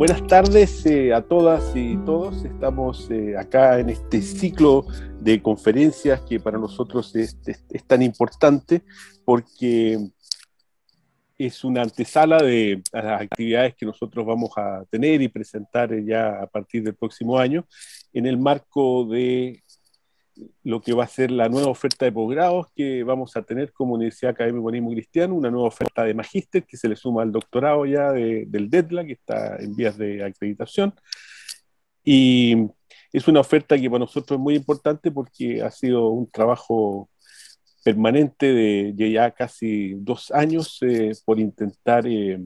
Buenas tardes eh, a todas y todos. Estamos eh, acá en este ciclo de conferencias que para nosotros es tan importante porque es una antesala de las actividades que nosotros vamos a tener y presentar eh, ya a partir del próximo año en el marco de lo que va a ser la nueva oferta de posgrados que vamos a tener como Universidad Académica Humanismo Cristiano, una nueva oferta de magíster que se le suma al doctorado ya del DETLA, que está en vías de acreditación. Y es una oferta que para nosotros es muy importante porque ha sido un trabajo permanente de, ya casi dos años eh, por intentar... Eh,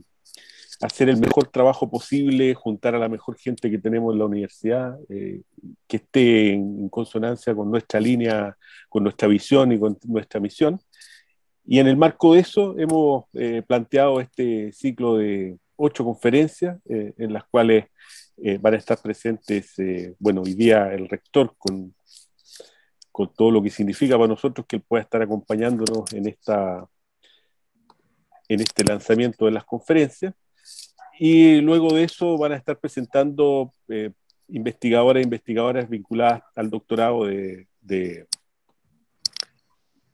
hacer el mejor trabajo posible, juntar a la mejor gente que tenemos en la universidad, eh, que esté en, consonancia con nuestra línea, con nuestra visión y con nuestra misión. Y en el marco de eso hemos eh, planteado este ciclo de ocho conferencias eh, en las cuales van a estar presentes, bueno, hoy día el rector con, con todo lo que significa para nosotros que él pueda estar acompañándonos en, esta, en este lanzamiento de las conferencias y luego de eso van a estar presentando eh, investigadoras e investigadoras vinculadas al doctorado de, del,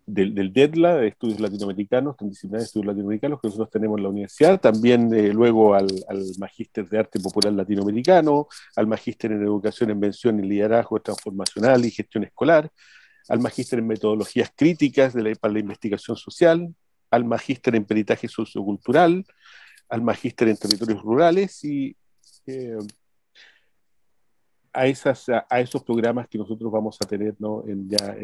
del, DEDLA, de Estudios Latinoamericanos, de Estudios Latinoamericanos, que nosotros tenemos en la universidad, también eh, luego al, Magíster de Arte Popular Latinoamericano, al Magíster en Educación, Invención y Liderazgo Transformacional y Gestión Escolar, al Magíster en Metodologías Críticas de la, para la Investigación Social, al Magíster en Peritaje Sociocultural, al magíster en territorios rurales y eh, a, esas, a, esos programas que nosotros vamos a tener en, ya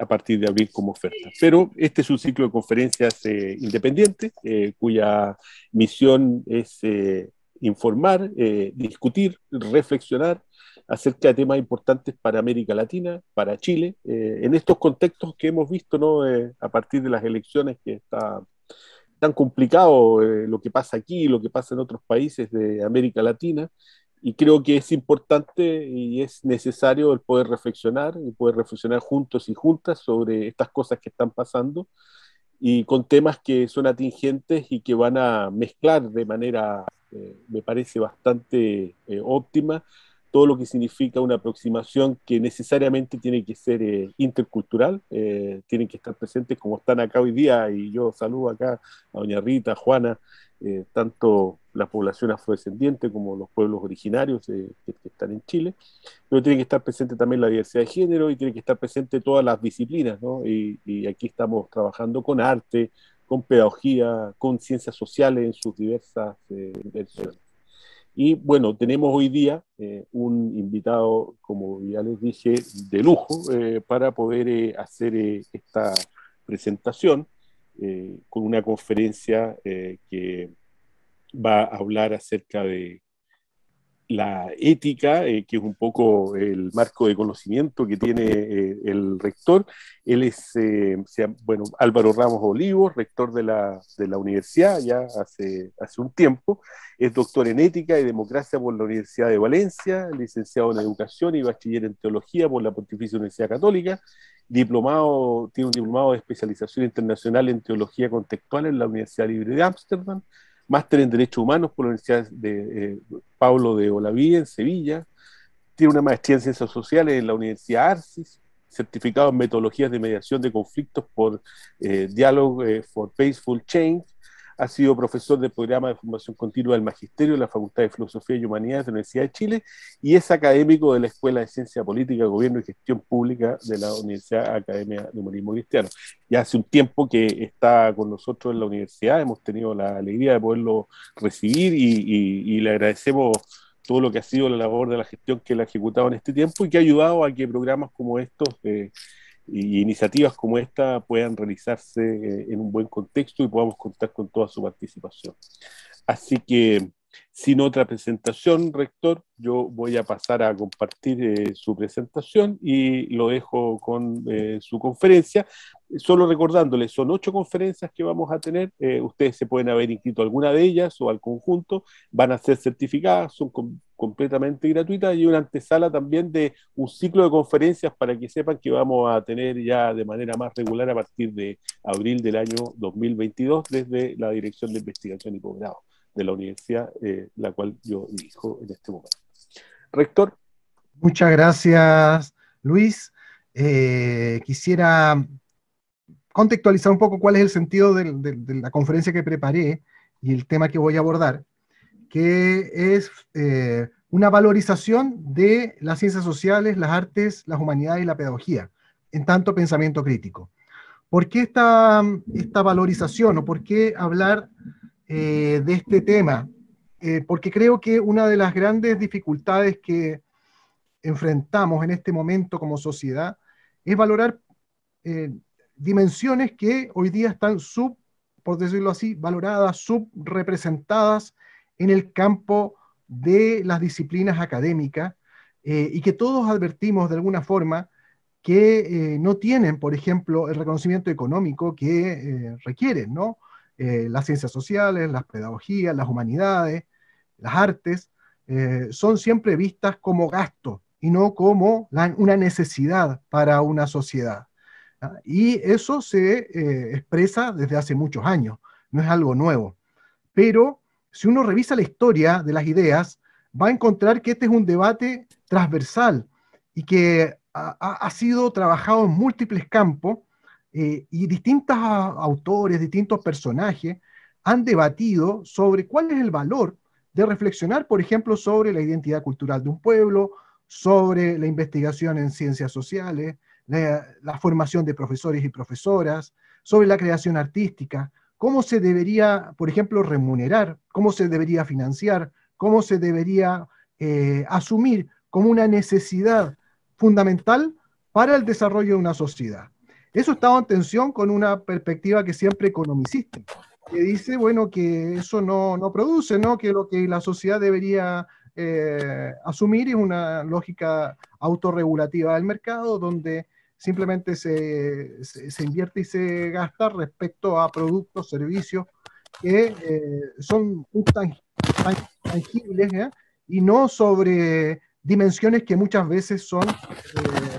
a partir de abril como oferta. Pero este es un ciclo de conferencias eh, independientes eh, cuya misión es informar, discutir, reflexionar acerca de temas importantes para América Latina, para Chile, en estos contextos que hemos visto ¿no? a partir de las elecciones que está tan complicado eh, lo que pasa aquí, lo que pasa en otros países de América Latina, y creo que es importante y es necesario el poder reflexionar y poder reflexionar juntos y juntas sobre estas cosas que están pasando y con temas que son atingentes y que van a mezclar de manera, eh, me parece, bastante eh, óptima todo lo que significa una aproximación que necesariamente tiene que ser eh, intercultural, eh, tienen que estar presentes como están acá hoy día, y yo saludo acá a doña Rita, a Juana, eh, tanto la población afrodescendiente como los pueblos originarios que, están en Chile, pero tiene que estar presente también la diversidad de género y tiene que estar presente todas las disciplinas, ¿no? y, y aquí estamos trabajando con arte, con pedagogía, con ciencias sociales en sus diversas versiones. Y bueno, tenemos hoy día eh, un invitado, como ya les dije, de lujo eh, para poder eh, hacer esta presentación con una conferencia que va a hablar acerca de la ética, eh, que es un poco el marco de conocimiento que tiene eh, el rector. Él es, eh, bueno, Álvaro Ramos Olivos, rector de la, universidad ya hace, hace, un tiempo. Es doctor en ética y democracia por la Universidad de Valencia, licenciado en educación y bachiller en teología por la Pontificia Universidad Católica. Diplomado, tiene un diplomado de especialización internacional en teología contextual en la Universidad Libre de Ámsterdam máster en Derechos Humanos por la Universidad de eh, Pablo de Olavide en Sevilla, tiene una maestría en Ciencias Sociales en la Universidad Arcis, certificado en metodologías de mediación de conflictos por diálogo eh, Dialogue eh, for Peaceful Change, ha sido profesor del programa de formación continua del Magisterio de la Facultad de Filosofía y Humanidades de la Universidad de Chile y es académico de la Escuela de Ciencia Política, Gobierno y Gestión Pública de la Universidad Academia de Humanismo Cristiano. Ya hace un tiempo que está con nosotros en la universidad, hemos tenido la alegría de poderlo recibir y, le agradecemos todo lo que ha sido la labor de la gestión que le ha ejecutado en este tiempo y que ha ayudado a que programas como estos... Eh, y iniciativas como esta puedan realizarse eh, en un buen contexto y podamos contar con toda su participación. Así que sin otra presentación, rector, yo voy a pasar a compartir eh, su presentación y lo dejo con eh, su conferencia. Solo recordándole, son ocho conferencias que vamos a tener. Eh, ustedes se pueden haber inscrito alguna de ellas o al conjunto. Van a ser certificadas, son completamente gratuitas y una antesala también de un ciclo de conferencias para que sepan que vamos a tener ya de manera más regular a partir de abril del año 2022 desde la Dirección de Investigación y Poblado de la universidad, eh, la cual yo dirijo en este momento. Rector. Muchas gracias, Luis. Eh, quisiera contextualizar un poco cuál es el sentido de, la conferencia que preparé y el tema que voy a abordar, que es eh, una valorización de las ciencias sociales, las artes, las humanidades y la pedagogía, en tanto pensamiento crítico. ¿Por qué esta, esta valorización o por qué hablar eh, de este tema, eh, porque creo que una de las grandes dificultades que enfrentamos en este momento como sociedad es valorar eh, dimensiones que hoy día están sub, por decirlo así, valoradas, subrepresentadas en el campo de las disciplinas académicas y que todos advertimos de alguna forma que no tienen, por ejemplo, el reconocimiento económico que requieren, ¿no? Eh, las ciencias sociales, las pedagogías, las humanidades, las artes, eh, son siempre vistas como gasto y no como una necesidad para una sociedad. Y eso se eh, expresa desde hace muchos años, no es algo nuevo. Pero si uno revisa la historia de las ideas, va a encontrar que este es un debate transversal y que ha sido trabajado en múltiples campos eh, y distintos autores, distintos personajes han debatido sobre cuál es el valor de reflexionar, por ejemplo, sobre la identidad cultural de un pueblo, sobre la investigación en ciencias sociales, la, formación de profesores y profesoras, sobre la creación artística, cómo se debería, por ejemplo, remunerar, cómo se debería financiar, cómo se debería eh, asumir como una necesidad fundamental para el desarrollo de una sociedad. Eso estaba en tensión con una perspectiva que siempre economicista, que dice, bueno, que eso no, produce, ¿no? que lo que la sociedad debería eh, asumir es una lógica autorregulativa del mercado, donde simplemente se, invierte y se gasta respecto a productos, servicios que eh, son tangibles y no sobre dimensiones que muchas veces son eh,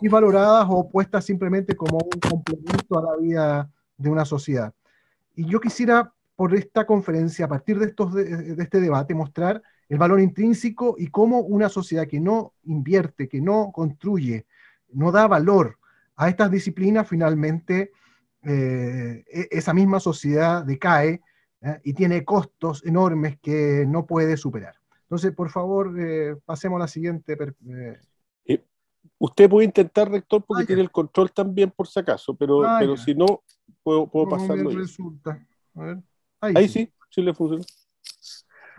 y valoradas o puestas simplemente como un complemento a la vida de una sociedad. Y yo quisiera, por esta conferencia, a partir de, estos, de, este debate, mostrar el valor intrínseco y cómo una sociedad que no invierte, que no construye, no da valor a estas disciplinas, finalmente eh, e-, esa misma sociedad decae ¿eh? y tiene costos enormes que no puede superar. Entonces, por favor, eh, pasemos a la siguiente. Usted puede intentar, rector, porque ah, tiene el control también, por si acaso, pero, ah, pero si no, puedo, pasarlo. Resulta. A ver. Ahí, sí. sí, le funciona.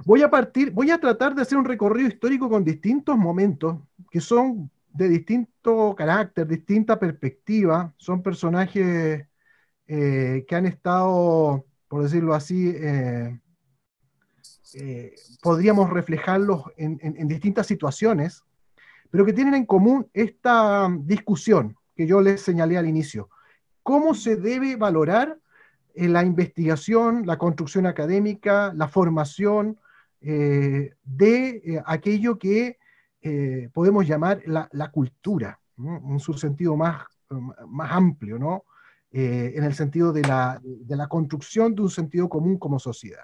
Voy a partir, voy a tratar de hacer un recorrido histórico con distintos momentos que son de distinto carácter, distinta perspectiva. Son personajes eh, que han estado, por decirlo así, eh, eh podríamos reflejarlos en, distintas situaciones pero que tienen en común esta mm, discusión que yo les señalé al inicio. ¿Cómo se debe valorar eh, la investigación, la construcción académica, la formación eh, de eh, aquello que podemos llamar la, cultura, en su sentido más, mm, más amplio, ¿no? en el sentido de la, construcción de un sentido común como sociedad.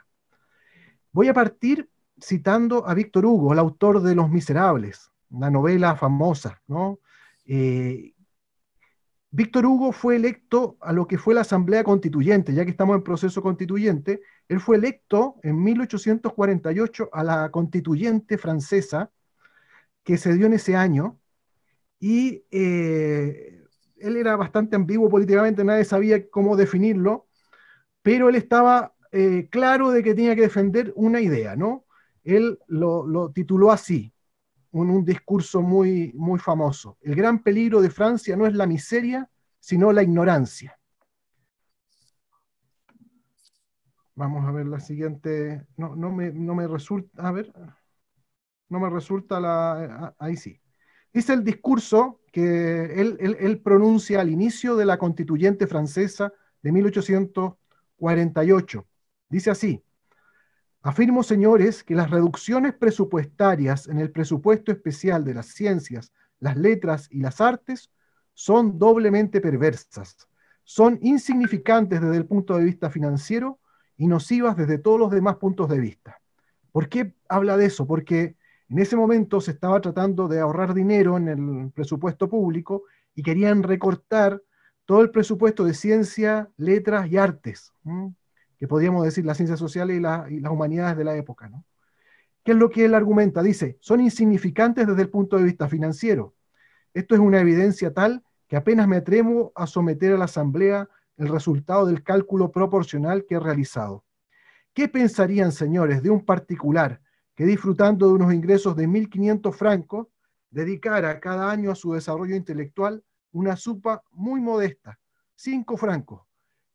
Voy a partir citando a Víctor Hugo, el autor de Los Miserables, una novela famosa, ¿no? Eh, Víctor Hugo fue electo a lo que fue la Asamblea Constituyente, ya que estamos en proceso constituyente, él fue electo en 1848 a la constituyente francesa que se dio en ese año y eh, él era bastante ambiguo políticamente, nadie sabía cómo definirlo, pero él estaba eh, claro de que tenía que defender una idea, ¿no? Él lo, lo tituló así, un, discurso muy, muy famoso. El gran peligro de Francia no es la miseria, sino la ignorancia. Vamos a ver la siguiente. No, me, resulta. A ver. No me resulta la. Ahí sí. Dice el discurso que él pronuncia al inicio de la constituyente francesa de 1848. Dice así. Afirmo, señores, que las reducciones presupuestarias en el presupuesto especial de las ciencias, las letras y las artes son doblemente perversas, son insignificantes desde el punto de vista financiero y nocivas desde todos los demás puntos de vista. ¿Por qué habla de eso? Porque en ese momento se estaba tratando de ahorrar dinero en el presupuesto público y querían recortar todo el presupuesto de ciencia, letras y artes que podríamos decir las ciencias sociales y, las humanidades de la época. ¿no? ¿Qué es lo que él argumenta? Dice, son insignificantes desde el punto de vista financiero. Esto es una evidencia tal que apenas me atrevo a someter a la Asamblea el resultado del cálculo proporcional que he realizado. ¿Qué pensarían, señores, de un particular que disfrutando de unos ingresos de 1.500 francos, dedicara cada año a su desarrollo intelectual una supa muy modesta, 5 francos,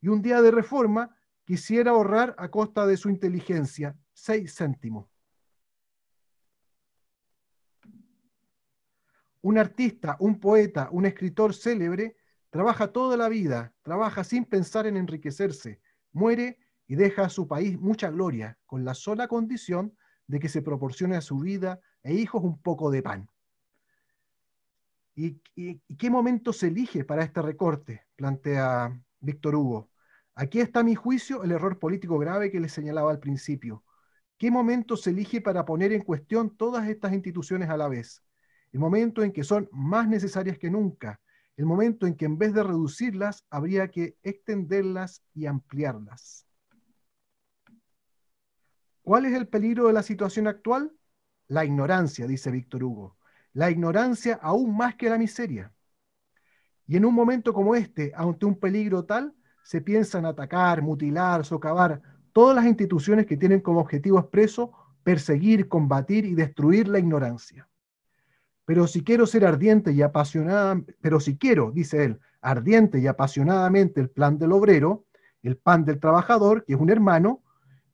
y un día de reforma quisiera ahorrar a costa de su inteligencia seis céntimos. Un artista, un poeta, un escritor célebre trabaja toda la vida, trabaja sin pensar en enriquecerse, muere y deja a su país mucha gloria, con la sola condición de que se proporcione a su vida e hijos un poco de pan. ¿Y, qué momento se elige para este recorte? Plantea Víctor Hugo. Aquí está a mi juicio el error político grave que les señalaba al principio. ¿Qué momento se elige para poner en cuestión todas estas instituciones a la vez? El momento en que son más necesarias que nunca, el momento en que en vez de reducirlas habría que extenderlas y ampliarlas. ¿Cuál es el peligro de la situación actual? La ignorancia, dice Víctor Hugo. La ignorancia aún más que la miseria. Y en un momento como este, ante un peligro tal, se piensan atacar, mutilar, socavar todas las instituciones que tienen como objetivo expreso perseguir, combatir y destruir la ignorancia. Pero si quiero ser ardiente y apasionada, pero si quiero, dice él, ardiente y apasionadamente el plan del obrero, el pan del trabajador, que es un hermano,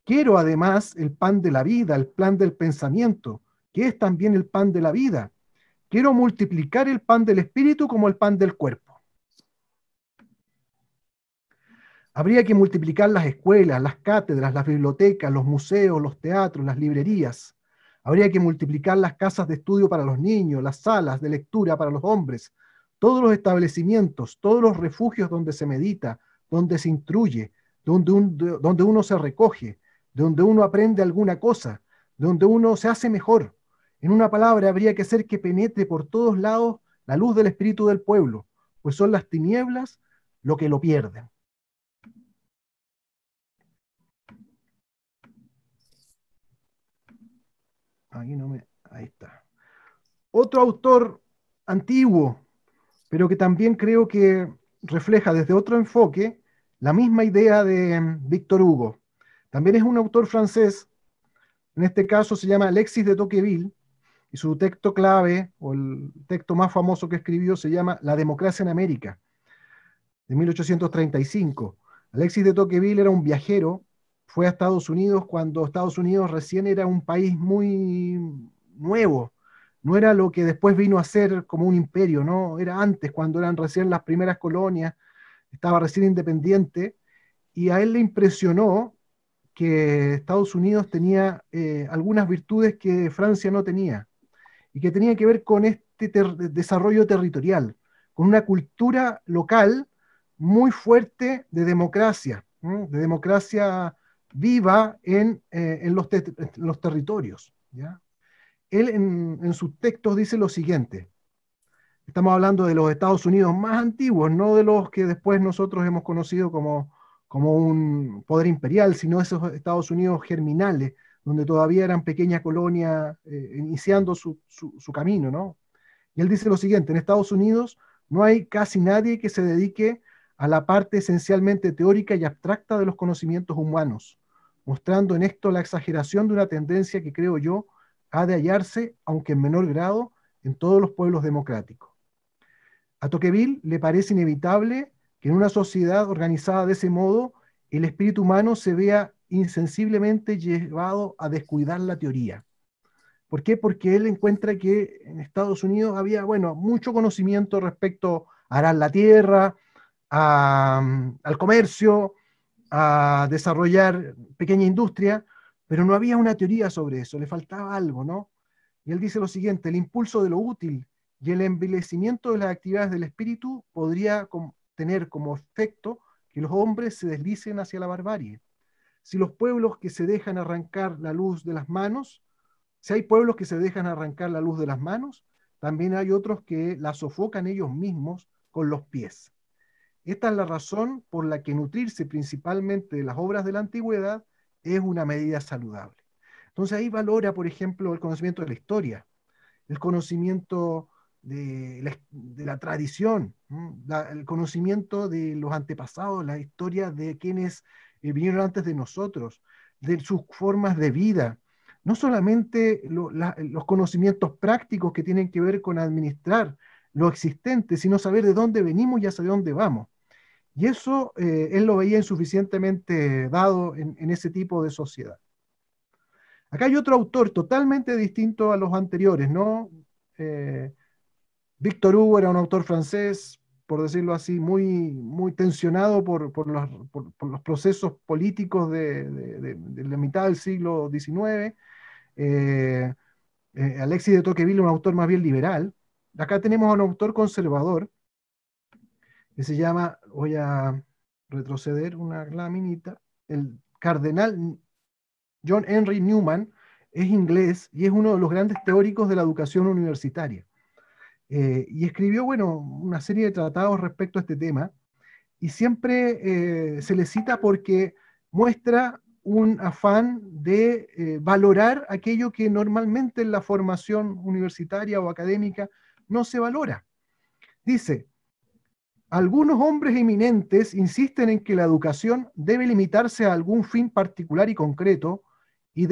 quiero además el pan de la vida, el plan del pensamiento, que es también el pan de la vida. Quiero multiplicar el pan del espíritu como el pan del cuerpo. Habría que multiplicar las escuelas, las cátedras, las bibliotecas, los museos, los teatros, las librerías. Habría que multiplicar las casas de estudio para los niños, las salas de lectura para los hombres, todos los establecimientos, todos los refugios donde se medita, donde se instruye, donde, donde uno se recoge, donde uno aprende alguna cosa, donde uno se hace mejor. En una palabra, habría que hacer que penetre por todos lados la luz del espíritu del pueblo, pues son las tinieblas lo que lo pierden. Ahí está. Otro autor antiguo, pero que también creo que refleja desde otro enfoque la misma idea de em, Víctor Hugo. También es un autor francés, en este caso se llama Alexis de Tocqueville, y su texto clave, o el texto más famoso que escribió, se llama La democracia en América, de 1835. Alexis de Tocqueville era un viajero fue a Estados Unidos cuando Estados Unidos recién era un país muy nuevo, no era lo que después vino a ser como un imperio, ¿no? Era antes, cuando eran recién las primeras colonias, estaba recién independiente, y a él le impresionó que Estados Unidos tenía eh, algunas virtudes que Francia no tenía, y que tenía que ver con este desarrollo territorial, con una cultura local muy fuerte de democracia, de democracia viva eh, en, los, territorios. Él en, sus textos dice lo siguiente. Estamos hablando de los Estados Unidos más antiguos, no de los que después nosotros hemos conocido como, un poder imperial, sino esos Estados Unidos germinales, donde todavía eran pequeñas colonias eh, iniciando su, camino, Y él dice lo siguiente, en Estados Unidos no hay casi nadie que se dedique a la parte esencialmente teórica y abstracta de los conocimientos humanos mostrando en esto la exageración de una tendencia que creo yo ha de hallarse, aunque en menor grado, en todos los pueblos democráticos. A Tocqueville le parece inevitable que en una sociedad organizada de ese modo, el espíritu humano se vea insensiblemente llevado a descuidar la teoría. ¿Por qué? Porque él encuentra que en Estados Unidos había, bueno, mucho conocimiento respecto a la tierra, mm, al comercio, a desarrollar pequeña industria, pero no había una teoría sobre eso, le faltaba algo, ¿no? Y él dice lo siguiente, el impulso de lo útil y el envilecimiento de las actividades del espíritu podría tener como efecto que los hombres se deslicen hacia la barbarie. Si los pueblos que se dejan arrancar la luz de las manos, si hay pueblos que se dejan arrancar la luz de las manos, también hay otros que la sofocan ellos mismos con los pies. Esta es la razón por la que nutrirse principalmente de las obras de la antigüedad es una medida saludable. Entonces ahí valora, por ejemplo, el conocimiento de la historia, el conocimiento de la, tradición, el conocimiento de los antepasados, la historia de quienes eh, vinieron antes de nosotros, de sus formas de vida, no solamente los conocimientos prácticos que tienen que ver con administrar lo existente, sino saber de dónde venimos y hacia dónde vamos. Y eso eh, él lo veía insuficientemente dado en, ese tipo de sociedad. Acá hay otro autor totalmente distinto a los anteriores, ¿no? Eh, Víctor Hugo era un autor francés, por decirlo así, muy, muy tensionado por, por, los, procesos políticos de, la mitad del siglo XIX. Eh, Alexis de Tocqueville, un autor más bien liberal. Acá tenemos a un autor conservador que se llama, voy a retroceder una laminita, el cardenal John Henry Newman es inglés y es uno de los grandes teóricos de la educación universitaria. Eh, y escribió, bueno, una serie de tratados respecto a este tema y siempre eh, se le cita porque muestra un afán de eh, valorar aquello que normalmente en la formación universitaria o académica no se valora. Dice, algunos hombres eminentes insisten en que la educación debe limitarse a algún fin particular y concreto y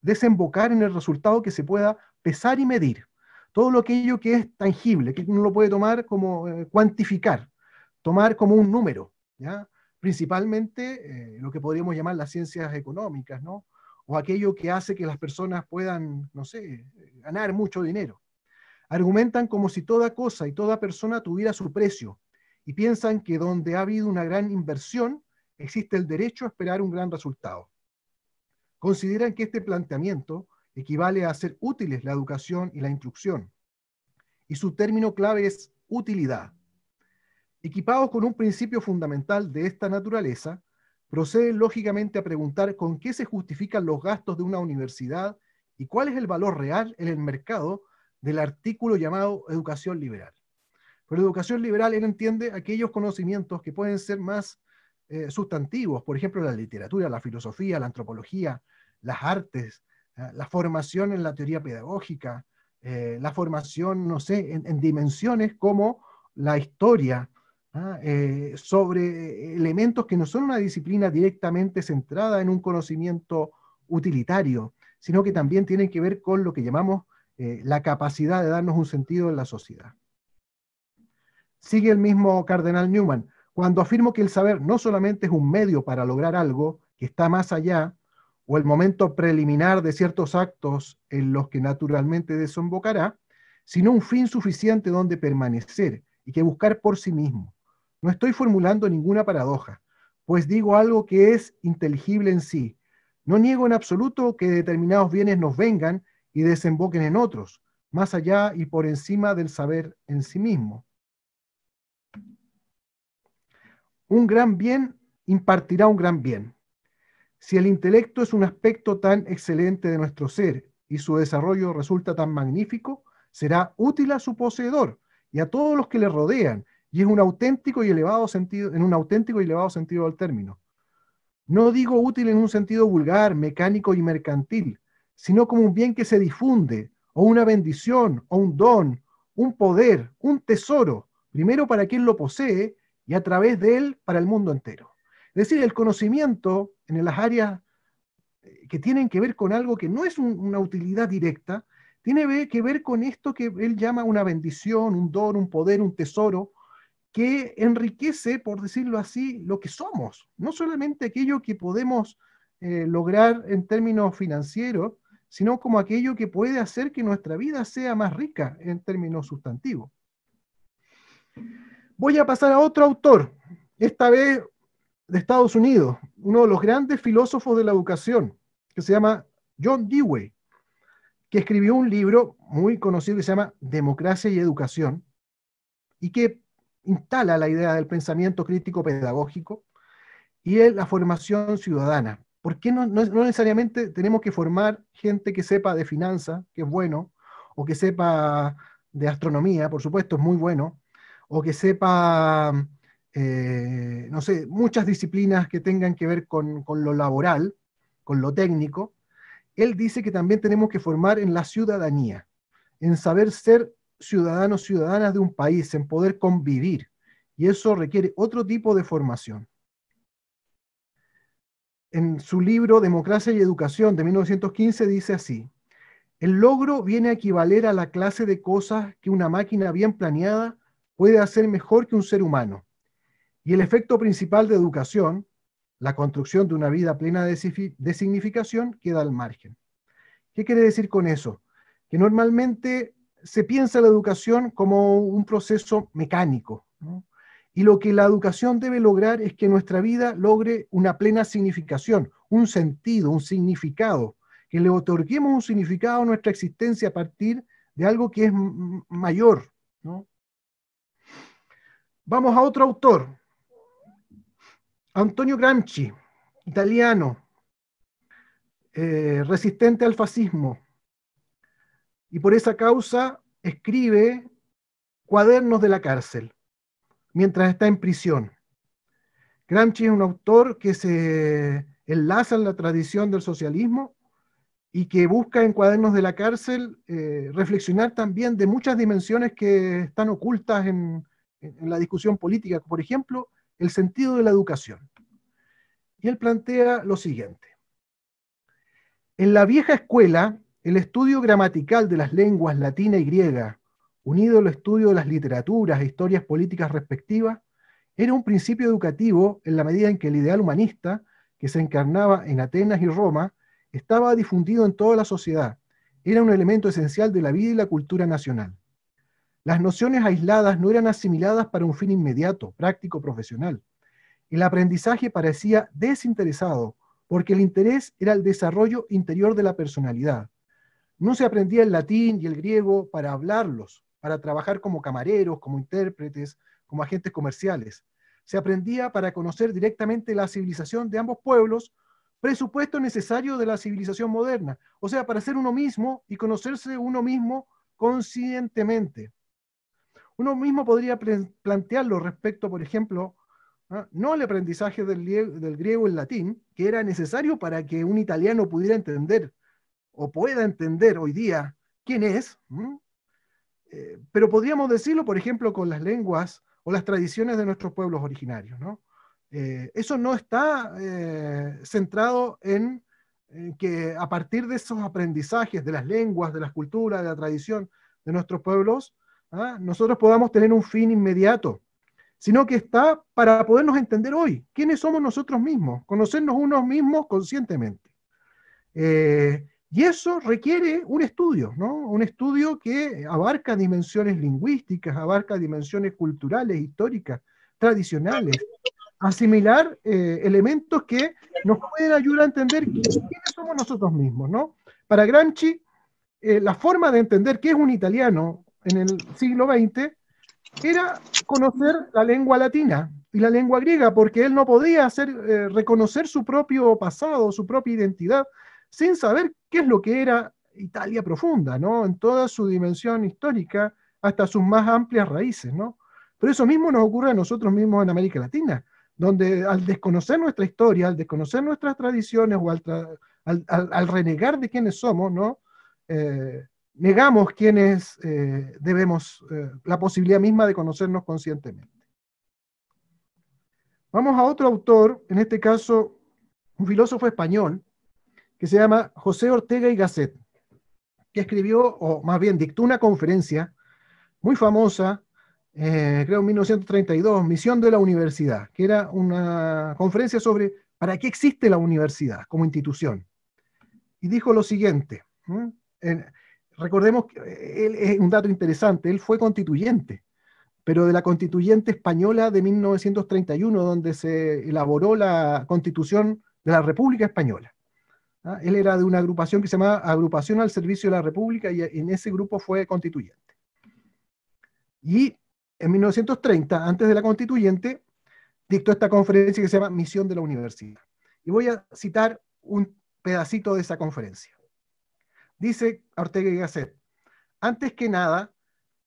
desembocar en el resultado que se pueda pesar y medir. Todo lo aquello que es tangible, que uno lo puede tomar como eh, cuantificar, tomar como un número, principalmente eh, lo que podríamos llamar las ciencias económicas, o aquello que hace que las personas puedan, no sé, ganar mucho dinero argumentan como si toda cosa y toda persona tuviera su precio, y piensan que donde ha habido una gran inversión, existe el derecho a esperar un gran resultado. Consideran que este planteamiento equivale a hacer útiles la educación y la instrucción. Y su término clave es utilidad. Equipados con un principio fundamental de esta naturaleza, proceden lógicamente a preguntar con qué se justifican los gastos de una universidad y cuál es el valor real en el mercado del artículo llamado educación liberal. Pero educación liberal, él entiende aquellos conocimientos que pueden ser más eh, sustantivos, por ejemplo, la literatura, la filosofía, la antropología, las artes, ah, la formación en la teoría pedagógica, eh, la formación, no sé, en, dimensiones como la historia, ah, eh, sobre elementos que no son una disciplina directamente centrada en un conocimiento utilitario, sino que también tienen que ver con lo que llamamos la capacidad de darnos un sentido en la sociedad. Sigue el mismo cardenal Newman. Cuando afirmo que el saber no solamente es un medio para lograr algo que está más allá, o el momento preliminar de ciertos actos en los que naturalmente desembocará, sino un fin suficiente donde permanecer y que buscar por sí mismo. No estoy formulando ninguna paradoja, pues digo algo que es inteligible en sí. No niego en absoluto que determinados bienes nos vengan y desemboquen en otros, más allá y por encima del saber en sí mismo. Un gran bien impartirá un gran bien. Si el intelecto es un aspecto tan excelente de nuestro ser y su desarrollo resulta tan magnífico, será útil a su poseedor y a todos los que le rodean, y es un auténtico y elevado sentido, en un auténtico y elevado sentido del término. No digo útil en un sentido vulgar, mecánico y mercantil, sino como un bien que se difunde, o una bendición, o un don, un poder, un tesoro, primero para quien lo posee y a través de él para el mundo entero. Es decir, el conocimiento en las áreas eh, que tienen que ver con algo que no es una utilidad directa, tiene que ver con esto que él llama una bendición, un don, un poder, un tesoro, que enriquece, por decirlo así, lo que somos, no solamente aquello que podemos eh, lograr en términos financieros, sino como aquello que puede hacer que nuestra vida sea más rica en términos sustantivos. Voy a pasar a otro autor, esta vez de Estados Unidos, uno de los grandes filósofos de la educación, que se llama John Dewey, que escribió un libro muy conocido que se llama Democracia y Educación, y que instala la idea del pensamiento crítico pedagógico y de la formación ciudadana. ¿Por qué no, no necesariamente tenemos que formar gente que sepa de finanzas, que es bueno, o que sepa de astronomía, por supuesto, es muy bueno, o que sepa, eh, no sé, muchas disciplinas que tengan que ver con, con lo laboral, con lo técnico, él dice que también tenemos que formar en la ciudadanía, en saber ser ciudadanos, ciudadanas de un país, en poder convivir. Y eso requiere otro tipo de formación. En su libro Democracia y Educación de 1915 dice así, el logro viene a equivaler a la clase de cosas que una máquina bien planeada puede hacer mejor que un ser humano. Y el efecto principal de educación, la construcción de una vida plena de, significación, queda al margen. ¿Qué quiere decir con eso? Que normalmente se piensa la educación como un proceso mecánico. Y lo que la educación debe lograr es que nuestra vida logre una plena significación, un sentido, un significado, que le otorguemos un significado a nuestra existencia a partir de algo que es mayor. ¿no? Vamos a otro autor, Antonio Gramsci, italiano, eh, resistente al fascismo, y por esa causa escribe Cuadernos de la cárcel, mientras está en prisión. Gramsci es un autor que se enlaza en la tradición del socialismo y que busca en Cuadernos de la cárcel eh, reflexionar también de muchas dimensiones que están ocultas en, en la discusión política, por ejemplo, el sentido de la educación. Y él plantea lo siguiente. En la vieja escuela, el estudio gramatical de las lenguas latina y griega, unido al estudio de las literaturas e historias políticas respectivas, era un principio educativo en la medida en que el ideal humanista, que se encarnaba en Atenas y Roma, estaba difundido en toda la sociedad. Era un elemento esencial de la vida y la cultura nacional. Las nociones aisladas no eran asimiladas para un fin inmediato, práctico, profesional. El aprendizaje parecía desinteresado, porque el interés era el desarrollo interior de la personalidad. No se aprendía el latín y el griego para hablarlos, para trabajar como camareros, como intérpretes, como agentes comerciales. Se aprendía para conocer directamente la civilización de ambos pueblos, presupuesto necesario de la civilización moderna, o sea, para ser uno mismo y conocerse uno mismo conscientemente. Uno mismo podría plantearlo respecto, por ejemplo, ¿ah? no al aprendizaje del, griego y el latín, que era necesario para que un italiano pudiera entender o pueda entender hoy día quién es, eh, pero podríamos decirlo, por ejemplo, con las lenguas o las tradiciones de nuestros pueblos originarios. Eh, eso no está eh, centrado en que a partir de esos aprendizajes de las lenguas, de las culturas, de la tradición de nuestros pueblos, ¿ah? nosotros podamos tener un fin inmediato, sino que está para podernos entender hoy, quiénes somos nosotros mismos, conocernos unos mismos conscientemente. Eh, y eso requiere un estudio, Un estudio que abarca dimensiones lingüísticas, abarca dimensiones culturales, históricas, tradicionales. Asimilar eh, elementos que nos pueden ayudar a entender quiénes somos nosotros mismos, Para Gramsci, eh, la forma de entender qué es un italiano en el siglo XX era conocer la lengua latina y la lengua griega, porque él no podía hacer, eh, reconocer su propio pasado, su propia identidad, sin saber qué es lo que era Italia profunda, ¿no? En toda su dimensión histórica, hasta sus más amplias raíces, ¿no? Pero eso mismo nos ocurre a nosotros mismos en América Latina, donde al desconocer nuestra historia, al desconocer nuestras tradiciones o al, renegar de quiénes somos, ¿no? Eh, negamos quienes eh, debemos eh, la posibilidad misma de conocernos conscientemente. Vamos a otro autor, en este caso un filósofo español, que se llama José Ortega y Gasset, que escribió, o más bien dictó una conferencia muy famosa, eh, creo en 1932, Misión de la Universidad, que era una conferencia sobre para qué existe la universidad como institución. Y dijo lo siguiente, recordemos que eh, él es un dato interesante, él fue constituyente, pero de la constituyente española de 1931, donde se elaboró la constitución de la República Española. ¿ah? Él era de una agrupación que se llamaba Agrupación al Servicio de la República y en ese grupo fue constituyente. Y en 1930, antes de la constituyente, dictó esta conferencia que se llama Misión de la Universidad. Y voy a citar un pedacito de esa conferencia. Dice Ortega y Gasset, antes que nada,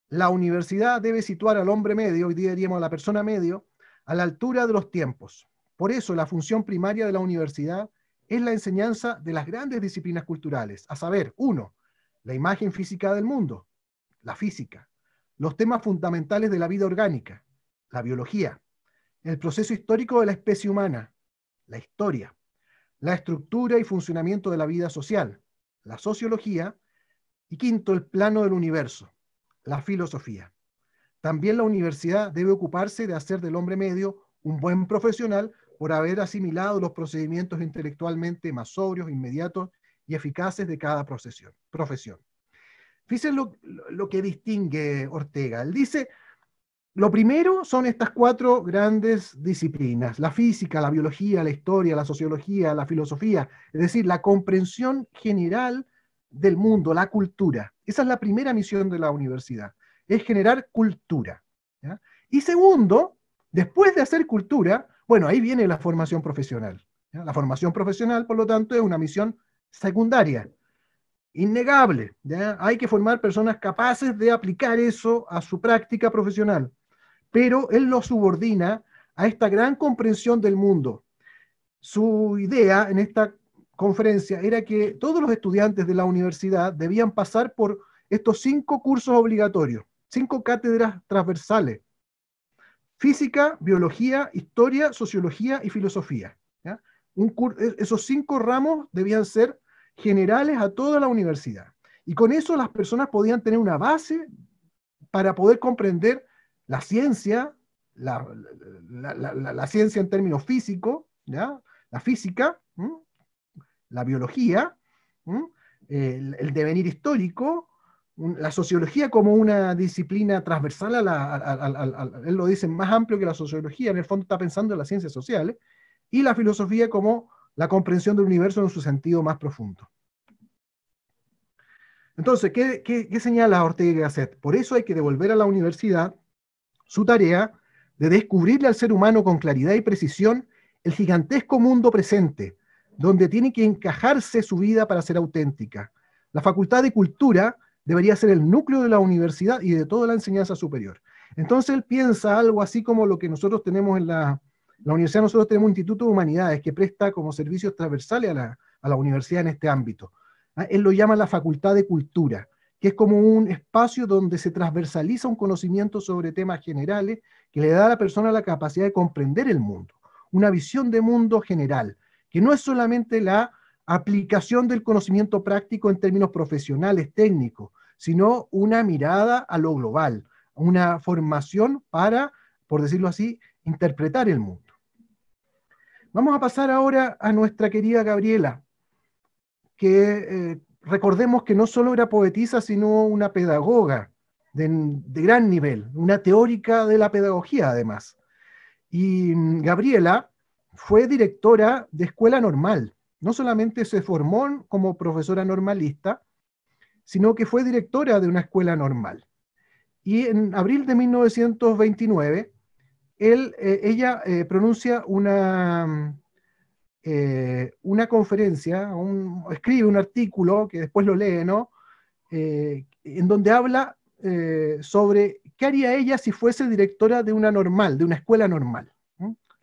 la universidad debe situar al hombre medio, hoy diríamos a la persona medio, a la altura de los tiempos. Por eso la función primaria de la universidad es la enseñanza de las grandes disciplinas culturales, a saber, uno, la imagen física del mundo, la física, los temas fundamentales de la vida orgánica, la biología, el proceso histórico de la especie humana, la historia, la estructura y funcionamiento de la vida social, la sociología, y quinto, el plano del universo, la filosofía. También la universidad debe ocuparse de hacer del hombre medio un buen profesional por haber asimilado los procedimientos intelectualmente más sobrios, inmediatos y eficaces de cada profesión. Fíjense lo, lo que distingue Ortega. Él dice, lo primero son estas cuatro grandes disciplinas, la física, la biología, la historia, la sociología, la filosofía, es decir, la comprensión general del mundo, la cultura. Esa es la primera misión de la universidad, es generar cultura. Y segundo, después de hacer cultura, bueno, ahí viene la formación profesional. La formación profesional, por lo tanto, es una misión secundaria, innegable. Hay que formar personas capaces de aplicar eso a su práctica profesional pero él lo subordina a esta gran comprensión del mundo. Su idea en esta conferencia era que todos los estudiantes de la universidad debían pasar por estos cinco cursos obligatorios, cinco cátedras transversales, física, biología, historia, sociología y filosofía. E-, esos cinco ramos debían ser generales a toda la universidad. Y con eso las personas podían tener una base para poder comprender la ciencia, la, ciencia en términos físicos, la física, la biología, el, devenir histórico, la sociología como una disciplina transversal, a él lo dice más amplio que la sociología, en el fondo está pensando en las ciencias sociales, y la filosofía como la comprensión del universo en su sentido más profundo. Entonces, ¿qué, qué señala Ortega y Gasset? Por eso hay que devolver a la universidad su tarea de descubrirle al ser humano con claridad y precisión el gigantesco mundo presente, donde tiene que encajarse su vida para ser auténtica. La Facultad de Cultura debería ser el núcleo de la universidad y de toda la enseñanza superior. Entonces él piensa algo así como lo que nosotros tenemos en la, universidad, nosotros tenemos un Instituto de Humanidades que presta como servicios transversales a la universidad en este ámbito. Ah, él lo llama la Facultad de Cultura que es como un espacio donde se transversaliza un conocimiento sobre temas generales que le da a la persona la capacidad de comprender el mundo, una visión de mundo general, que no es solamente la aplicación del conocimiento práctico en términos profesionales, técnicos, sino una mirada a lo global, una formación para, por decirlo así, interpretar el mundo. Vamos a pasar ahora a nuestra querida Gabriela, que eh, recordemos que no solo era poetisa, sino una pedagoga de, gran nivel, una teórica de la pedagogía además. Y mm, Gabriela fue directora de escuela normal. No solamente se formó como profesora normalista, sino que fue directora de una escuela normal. Y en abril de 1929, eh, ella eh, pronuncia una, eh, una conferencia, escribe un artículo que después lo lee, ¿no? Eh, en donde habla eh, sobre qué haría ella si fuese directora de una normal, de una escuela normal.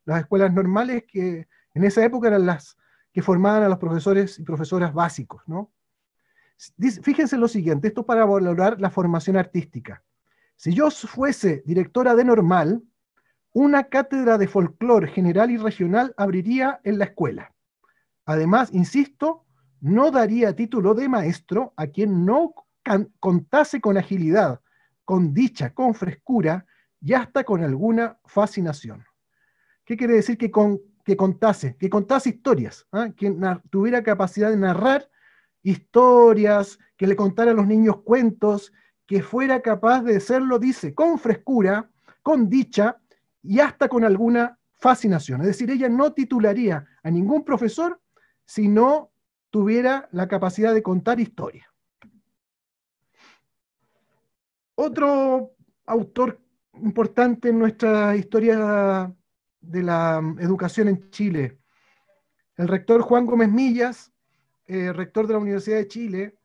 Las escuelas normales que en esa época eran las que formaban a los profesores y profesoras básicos, ¿no? Fíjense lo siguiente, esto para valorar la formación artística. Si yo fuese directora de normal, una cátedra de folclore general y regional abriría en la escuela. Además, insisto, no daría título de maestro a quien no contase con agilidad, con dicha, con frescura y hasta con alguna fascinación. ¿Qué quiere decir que, con, que contase? Que contase historias, ¿ah? que tuviera capacidad de narrar historias, que le contara a los niños cuentos, que fuera capaz de hacerlo, dice, con frescura, con dicha y hasta con alguna fascinación. Es decir, ella no titularía a ningún profesor si no tuviera la capacidad de contar historia. Otro autor importante en nuestra historia de la mm, educación en Chile, el rector Juan Gómez Millas, eh, rector de la Universidad de Chile,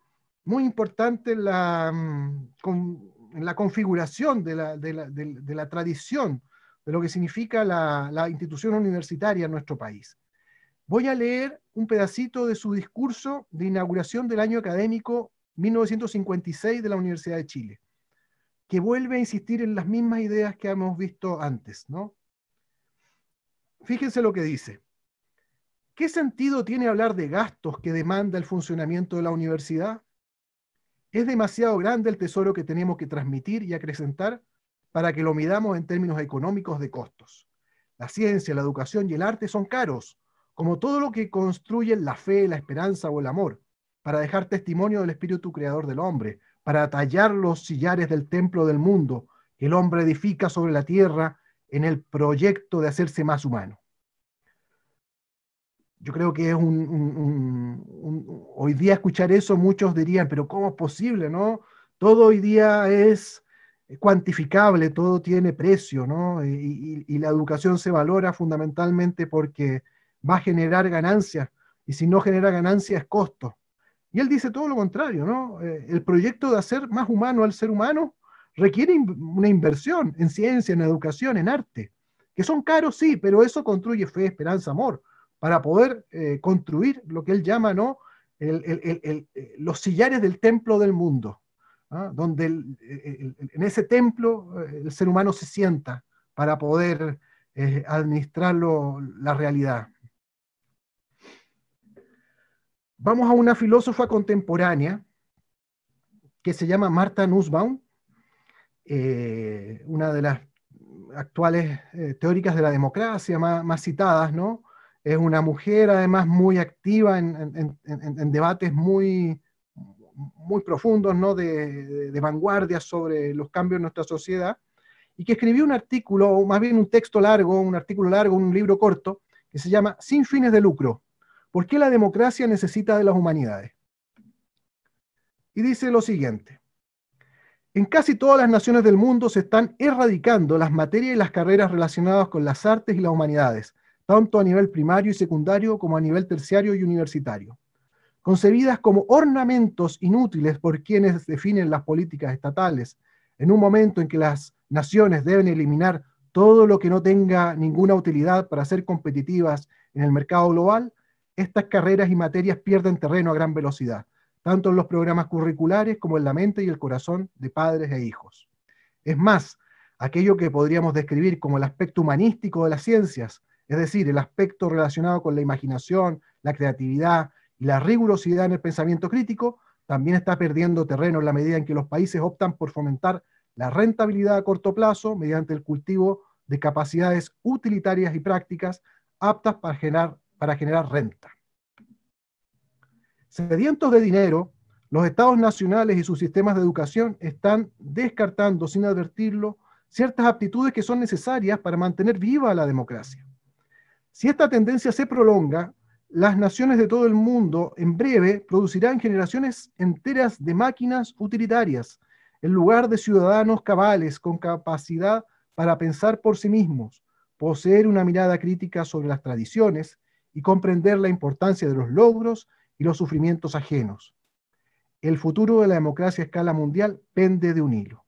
muy importante en la, mm, configuración de la, de la tradición de lo que significa la, institución universitaria en nuestro país. Voy a leer un pedacito de su discurso de inauguración del año académico 1956 de la Universidad de Chile, que vuelve a insistir en las mismas ideas que hemos visto antes, ¿no? Fíjense lo que dice. ¿Qué sentido tiene hablar de gastos que demanda el funcionamiento de la universidad? ¿Es demasiado grande el tesoro que tenemos que transmitir y acrecentar? para que lo midamos en términos económicos de costos. La ciencia, la educación y el arte son caros, como todo lo que construyen la fe, la esperanza o el amor, para dejar testimonio del espíritu creador del hombre, para tallar los sillares del templo del mundo que el hombre edifica sobre la tierra en el proyecto de hacerse más humano. Yo creo que es un, hoy día escuchar eso muchos dirían, pero ¿cómo es posible, no? Todo hoy día es cuantificable, todo tiene precio, ¿no? Y, la educación se valora fundamentalmente porque va a generar ganancias, y si no genera ganancias, es costo. Y él dice todo lo contrario, ¿no? Eh, el proyecto de hacer más humano al ser humano requiere una inversión en ciencia, en educación, en arte, que son caros, sí, pero eso construye fe, esperanza, amor, para poder eh, construir lo que él llama, ¿no? Eh, los sillares del templo del mundo. ¿ah? donde en ese templo eh, el ser humano se sienta para poder eh, administrar la realidad. Vamos a una filósofa contemporánea que se llama Marta Nussbaum, eh, una de las actuales teóricas de la democracia más, citadas, ¿no? Es una mujer además muy activa en debates muy, muy profundos, ¿no? De, de, vanguardia sobre los cambios en nuestra sociedad, y que escribió un artículo, o más bien un texto largo, un artículo largo, un libro corto, que se llama Sin fines de lucro, ¿por qué la democracia necesita de las humanidades? Y dice lo siguiente, en casi todas las naciones del mundo se están erradicando las materias y las carreras relacionadas con las artes y las humanidades, tanto a nivel primario y secundario como a nivel terciario y universitario concebidas como ornamentos inútiles por quienes definen las políticas estatales, en un momento en que las naciones deben eliminar todo lo que no tenga ninguna utilidad para ser competitivas en el mercado global, estas carreras y materias pierden terreno a gran velocidad, tanto en los programas curriculares como en la mente y el corazón de padres e hijos. Es más, aquello que podríamos describir como el aspecto humanístico de las ciencias, es decir, el aspecto relacionado con la imaginación, la creatividad, la rigurosidad en el pensamiento crítico también está perdiendo terreno en la medida en que los países optan por fomentar la rentabilidad a corto plazo mediante el cultivo de capacidades utilitarias y prácticas aptas para generar, para generar renta. Sedientos de dinero, los estados nacionales y sus sistemas de educación están descartando sin advertirlo ciertas aptitudes que son necesarias para mantener viva la democracia. Si esta tendencia se prolonga, las naciones de todo el mundo en breve producirán generaciones enteras de máquinas utilitarias, en lugar de ciudadanos cabales con capacidad para pensar por sí mismos, poseer una mirada crítica sobre las tradiciones y comprender la importancia de los logros y los sufrimientos ajenos. El futuro de la democracia a escala mundial pende de un hilo.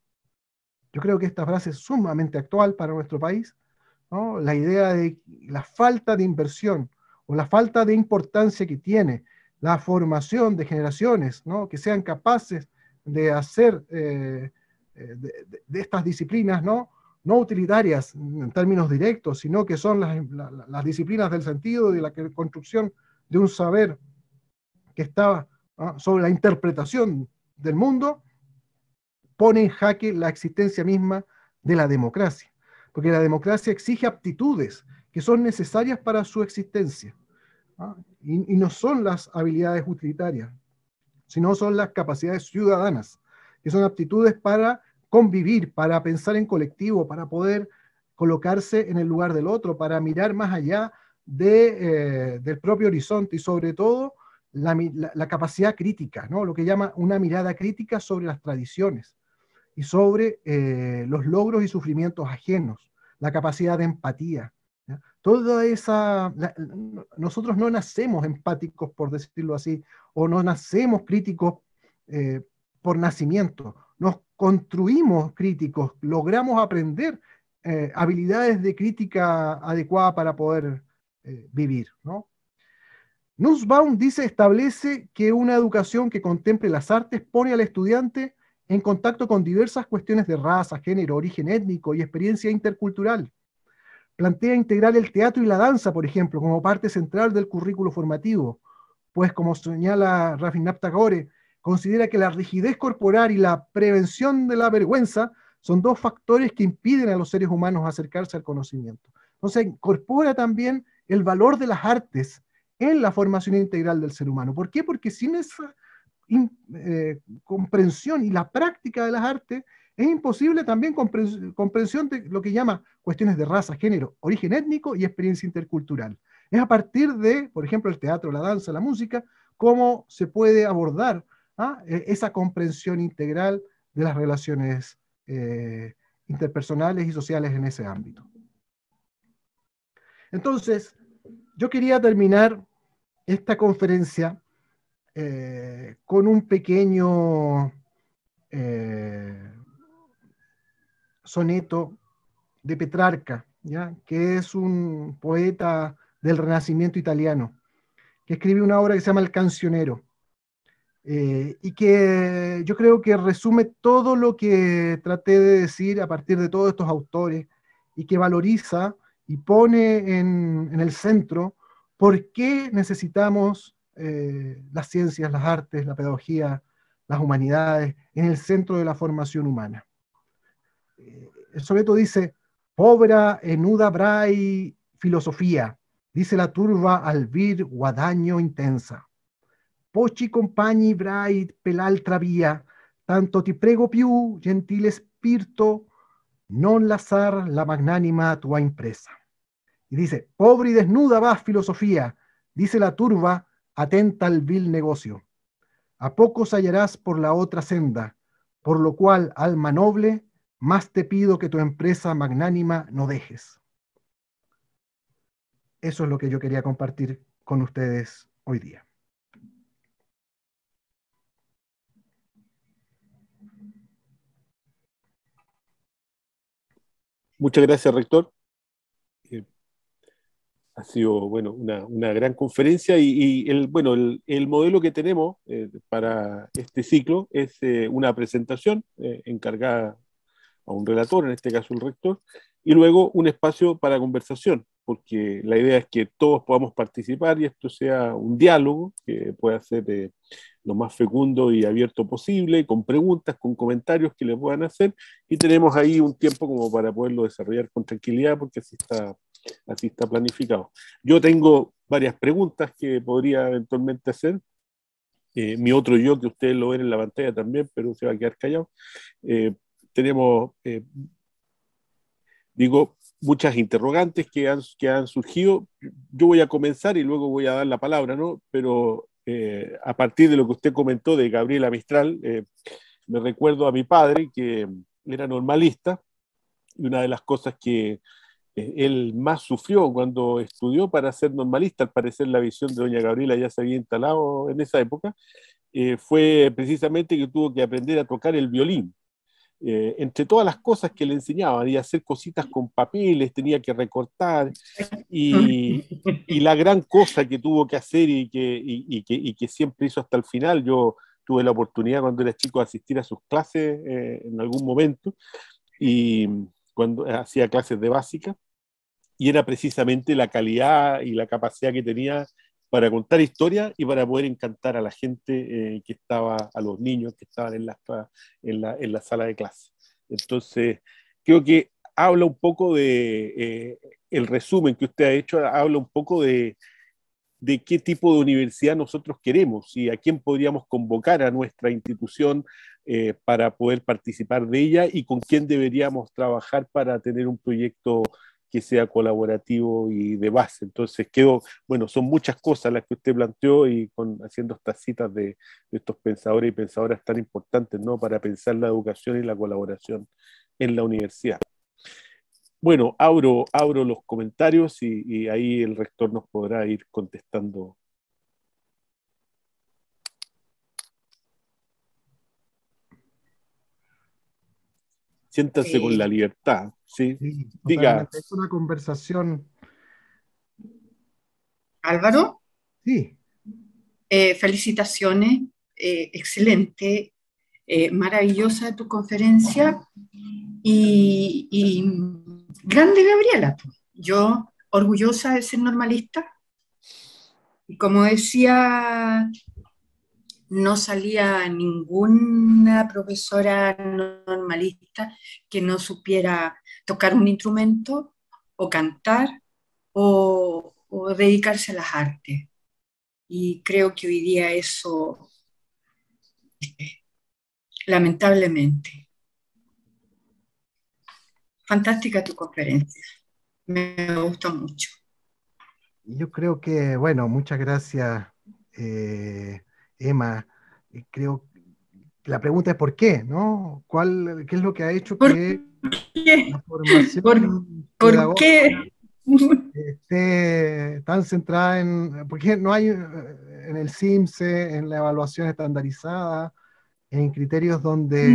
Yo creo que esta frase es sumamente actual para nuestro país. La idea de la falta de inversión o la falta de importancia que tiene la formación de generaciones que sean capaces de hacer eh, eh, de, estas disciplinas ¿no? no utilitarias en términos directos, sino que son las, disciplinas del sentido de la construcción de un saber que está sobre la interpretación del mundo, pone en jaque la existencia misma de la democracia, porque la democracia exige aptitudes que son necesarias para su existencia y, no son las habilidades utilitarias, sino son las capacidades ciudadanas, que son aptitudes para convivir, para pensar en colectivo, para poder colocarse en el lugar del otro, para mirar más allá de, eh, del propio horizonte y sobre todo la, capacidad crítica, ¿no? lo que llama una mirada crítica sobre las tradiciones y sobre eh, los logros y sufrimientos ajenos, la capacidad de empatía, toda esa... nosotros no nacemos empáticos, por decirlo así, o no nacemos críticos eh, por nacimiento. Nos construimos críticos, logramos aprender eh, habilidades de crítica adecuadas para poder eh, vivir. ¿no? Nussbaum dice, establece que una educación que contemple las artes pone al estudiante en contacto con diversas cuestiones de raza, género, origen étnico y experiencia intercultural plantea integrar el teatro y la danza, por ejemplo, como parte central del currículo formativo, pues como señala Rafin Tagore, considera que la rigidez corporal y la prevención de la vergüenza son dos factores que impiden a los seres humanos acercarse al conocimiento. Entonces, incorpora también el valor de las artes en la formación integral del ser humano. ¿Por qué? Porque sin esa eh, comprensión y la práctica de las artes, es imposible también comprensión de lo que llama cuestiones de raza, género, origen étnico y experiencia intercultural. Es a partir de, por ejemplo, el teatro, la danza, la música, cómo se puede abordar ¿ah? e-, esa comprensión integral de las relaciones eh, interpersonales y sociales en ese ámbito. Entonces, yo quería terminar esta conferencia eh, con un pequeño eh, soneto de Petrarca, ¿ya? que es un poeta del Renacimiento italiano, que escribe una obra que se llama El cancionero, eh, y que yo creo que resume todo lo que traté de decir a partir de todos estos autores, y que valoriza y pone en, el centro por qué necesitamos eh, las ciencias, las artes, la pedagogía, las humanidades en el centro de la formación humana el todo dice, pobre enuda brai filosofía, dice la turba al vir guadaño intensa. Pochi compagni brai altra via, tanto ti prego più, gentile spirito, non lazar la magnánima tua impresa. Y dice, pobre y desnuda va filosofía, dice la turba, atenta al vil negocio. A poco hallarás por la otra senda, por lo cual, alma noble, más te pido que tu empresa magnánima no dejes. Eso es lo que yo quería compartir con ustedes hoy día. Muchas gracias, rector. Eh, ha sido bueno, una, gran conferencia y, el, bueno, el, modelo que tenemos eh, para este ciclo es eh, una presentación encargada a un relator, en este caso el rector, y luego un espacio para conversación, porque la idea es que todos podamos participar y esto sea un diálogo que pueda ser eh, lo más fecundo y abierto posible, con preguntas, con comentarios que le puedan hacer, y tenemos ahí un tiempo como para poderlo desarrollar con tranquilidad, porque así está, así está planificado. Yo tengo varias preguntas que podría eventualmente hacer, eh, mi otro yo, que ustedes lo ven en la pantalla también, pero se va a quedar callado, eh, tenemos, eh, digo, muchas interrogantes que han, que han surgido. Yo voy a comenzar y luego voy a dar la palabra, ¿no? Pero eh, a partir de lo que usted comentó de Gabriela Mistral, eh, me recuerdo a mi padre que era normalista y una de las cosas que él más sufrió cuando estudió para ser normalista, al parecer la visión de doña Gabriela ya se había instalado en esa época, fue precisamente que tuvo que aprender a tocar el violín. Eh, entre todas las cosas que le enseñaban, y hacer cositas con papeles, tenía que recortar, y, la gran cosa que tuvo que hacer y que, que, siempre hizo hasta el final, yo tuve la oportunidad cuando era chico de asistir a sus clases eh, en algún momento, y cuando eh, hacía clases de básica, y era precisamente la calidad y la capacidad que tenía para contar historias y para poder encantar a la gente eh, que estaba, a los niños que estaban en la, sala de clase. Entonces, creo que habla un poco de, eh, el resumen que usted ha hecho, habla un poco de, qué tipo de universidad nosotros queremos y a quién podríamos convocar a nuestra institución eh, para poder participar de ella y con quién deberíamos trabajar para tener un proyecto que sea colaborativo y de base. Entonces, quedo, bueno, son muchas cosas las que usted planteó y con, haciendo estas citas de, estos pensadores y pensadoras tan importantes, ¿no? Para pensar la educación y la colaboración en la universidad. Bueno, abro, abro los comentarios y, y ahí el rector nos podrá ir contestando siéntase con la libertad, ¿sí? Diga. Es una conversación. Álvaro. Eh, felicitaciones, eh, excelente, eh, maravillosa tu conferencia y, y grande Gabriela. Pues. Yo orgullosa de ser normalista. Y como decía no salía ninguna profesora normalista que no supiera tocar un instrumento o cantar o, dedicarse a las artes. Y creo que hoy día eso, lamentablemente. Fantástica tu conferencia, me gustó mucho. Yo creo que, bueno, muchas gracias. Eh, Emma, eh, creo que la pregunta es por qué, ¿no? ¿Qué es lo que ha hecho que la formación ¿Por, qué? esté tan centrada en, porque no hay eh, en el CIMSE, en la evaluación estandarizada, en criterios donde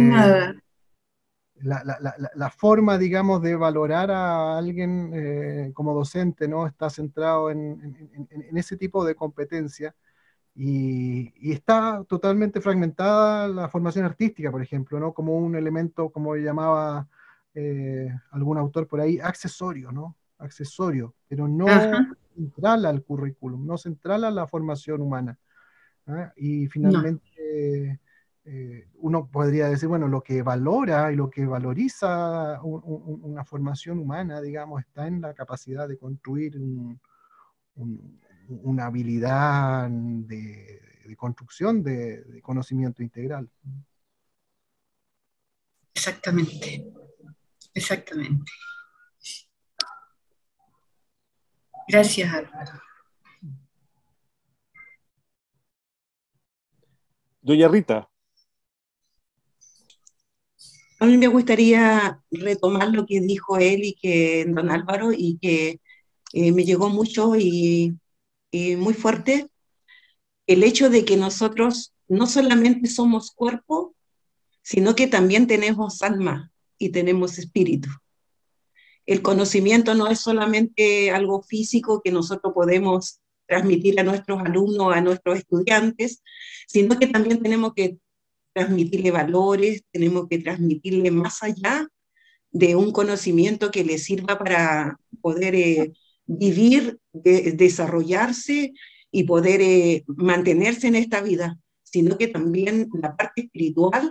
La, forma, digamos, de valorar a alguien eh, como docente, ¿no? Está centrado en, en, ese tipo de competencia y, está totalmente fragmentada la formación artística, por ejemplo, ¿no? Como un elemento, como llamaba eh, algún autor por ahí, accesorio, ¿no? Accesorio, pero no central al currículum, no central a la formación humana. ¿ah? Y finalmente... Eh, uno podría decir, bueno, lo que valora y lo que valoriza una formación humana, digamos, está en la capacidad de construir un una habilidad de, construcción de, conocimiento integral. Exactamente, exactamente. Gracias, Álvaro. Doña Rita. A mí me gustaría retomar lo que dijo él y que don Álvaro y que eh, me llegó mucho y eh, muy fuerte el hecho de que nosotros no solamente somos cuerpo, sino que también tenemos alma y tenemos espíritu. El conocimiento no es solamente algo físico que nosotros podemos transmitir a nuestros alumnos, a nuestros estudiantes, sino que también tenemos que transmitirle valores, tenemos que transmitirle más allá de un conocimiento que le sirva para poder eh, vivir, desarrollarse y poder eh, mantenerse en esta vida, sino que también la parte espiritual,